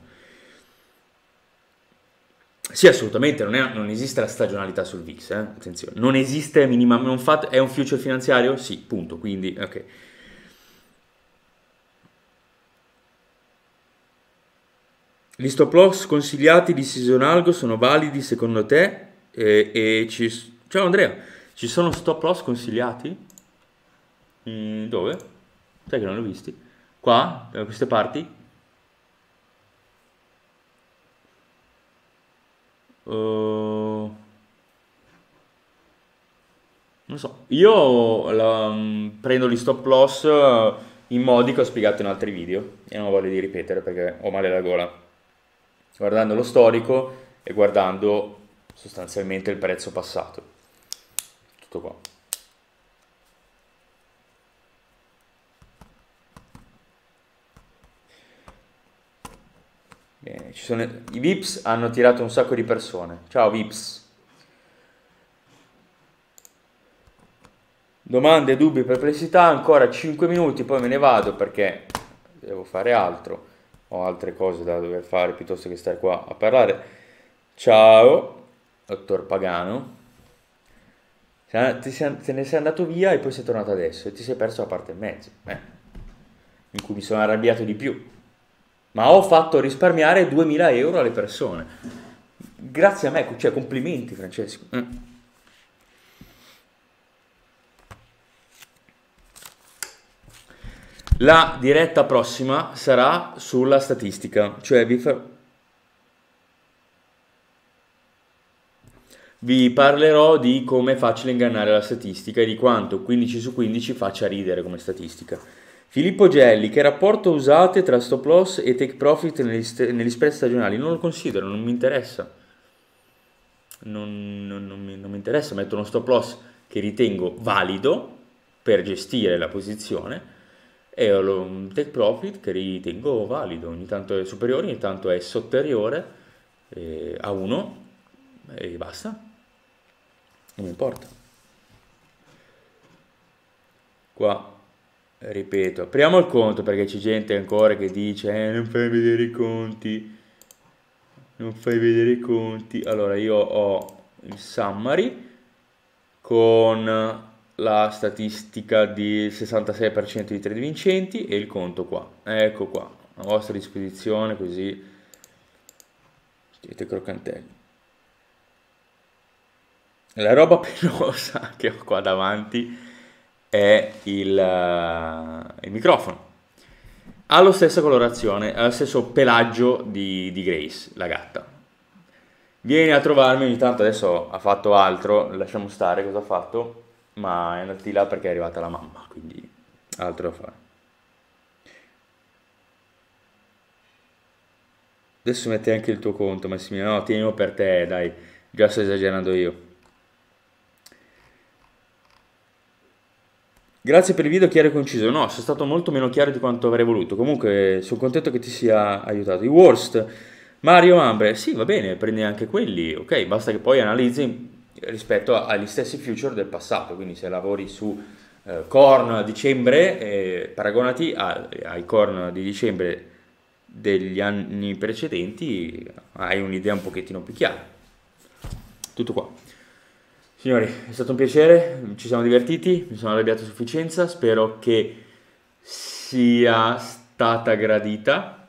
Sì, assolutamente, non, è, non, esiste la stagionalità sul VIX, eh? attenzione, non esiste minimamente, è un future finanziario? Sì, punto, quindi, ok. Gli stop loss consigliati di Season Algo sono validi secondo te? E, e ci... Ciao Andrea, ci sono stop loss consigliati? Mm, dove? Sai che non ho visti? Qua, da queste parti? Uh, non so, io la, mm, prendo gli stop loss eh, in modi che ho spiegato in altri video e non voglio di ripetere perché ho male la gola. Guardando lo storico e guardando sostanzialmente il prezzo passato. Tutto qua. Eh, sono, I VIPs hanno tirato un sacco di persone. Ciao VIPs. Domande, dubbi, perplessità, ancora 5 minuti, poi me ne vado perché devo fare altro. Ho altre cose da dover fare piuttosto che stare qua a parlare. Ciao, dottor Pagano. Te ne sei andato via e poi sei tornato adesso e ti sei perso la parte in mezzo, eh, in cui mi sono arrabbiato di più ma ho fatto risparmiare 2000 euro alle persone. Grazie a me, cioè complimenti Francesco. Mm. La diretta prossima sarà sulla statistica, cioè vi, fa... vi parlerò di come è facile ingannare la statistica e di quanto 15 su 15 faccia ridere come statistica. Filippo Gelli, che rapporto usate tra stop loss e take profit negli, st- negli spread stagionali? Non lo considero, non mi interessa. Non, non, non, mi, non mi interessa, metto uno stop loss che ritengo valido per gestire la posizione e ho un take profit che ritengo valido, ogni tanto è superiore, ogni tanto è superiore eh, a 1 e basta, non mi importa. Qua ripeto, apriamo il conto perché c'è gente ancora che dice eh, non fai vedere i conti, non fai vedere i conti. Allora io ho il summary con la statistica di 66% di trade vincenti e il conto qua, ecco qua, a vostra disposizione così siete croccantelli. La roba penosa che ho qua davanti è il, eh, il microfono. Ha la stessa colorazione, ha lo stesso pelaggio di, di Grace, la gatta. Viene a trovarmi ogni tanto, adesso ha fatto altro, lasciamo stare cosa ha fatto, ma è andata là perché è arrivata la mamma, quindi altro da fare. Adesso metti anche il tuo conto, Massimiliano. No, tienilo per te, dai. Già sto esagerando io. Grazie per il video chiaro e conciso. No, sono stato molto meno chiaro di quanto avrei voluto. Comunque, sono contento che ti sia aiutato. I worst, Mario Ambre, sì, va bene, prendi anche quelli, ok? Basta che poi analizzi rispetto agli stessi future del passato. Quindi, se lavori su eh, corn a dicembre, eh, paragonati a, ai corn di dicembre degli anni precedenti, hai un'idea un pochettino più chiara. Tutto qua. Signori, è stato un piacere, ci siamo divertiti, mi sono arrabbiato a sufficienza, spero che sia stata gradita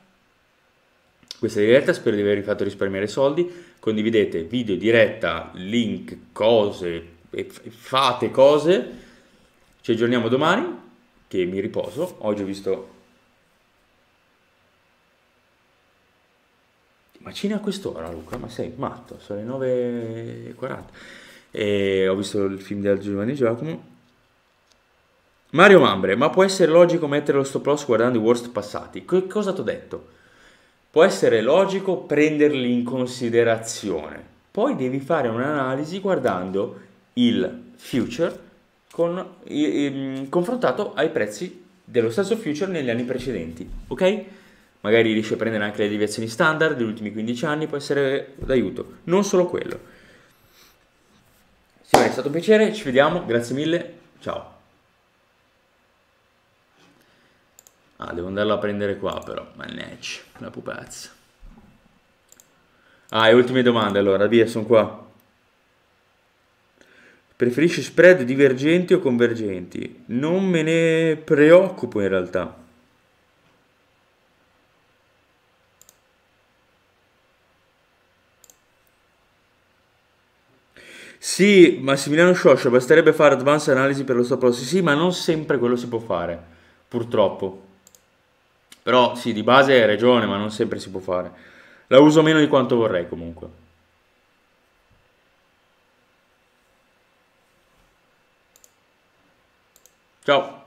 questa diretta, spero di avervi fatto risparmiare soldi, condividete video, diretta, link, cose, fate cose, ci aggiorniamo domani, che mi riposo, oggi ho visto... Ma cena a quest'ora Luca? Ma sei matto, sono le 9.40 e ho visto il film del Giovanni Giacomo. Mario Mambre, ma può essere logico mettere lo stop loss guardando i worst passati? Co cosa ti ho detto? Può essere logico prenderli in considerazione, poi devi fare un'analisi guardando il future con, ehm, confrontato ai prezzi dello stesso future negli anni precedenti, ok? Magari riesci a prendere anche le deviazioni standard degli ultimi 15 anni, può essere d'aiuto. Non solo quello. Simone è stato un piacere, ci vediamo, grazie mille, ciao. Ah, devo andarlo a prendere qua però, mannaggia, una pupazza. Ah, e ultime domande allora, via, sono qua. Preferisci spread divergenti o convergenti? Non me ne preoccupo in realtà. Sì, Massimiliano Scioscia, basterebbe fare advanced analisi per lo stop loss. Sì, ma non sempre quello si può fare, purtroppo. Però sì, di base hai ragione, ma non sempre si può fare. La uso meno di quanto vorrei comunque. Ciao.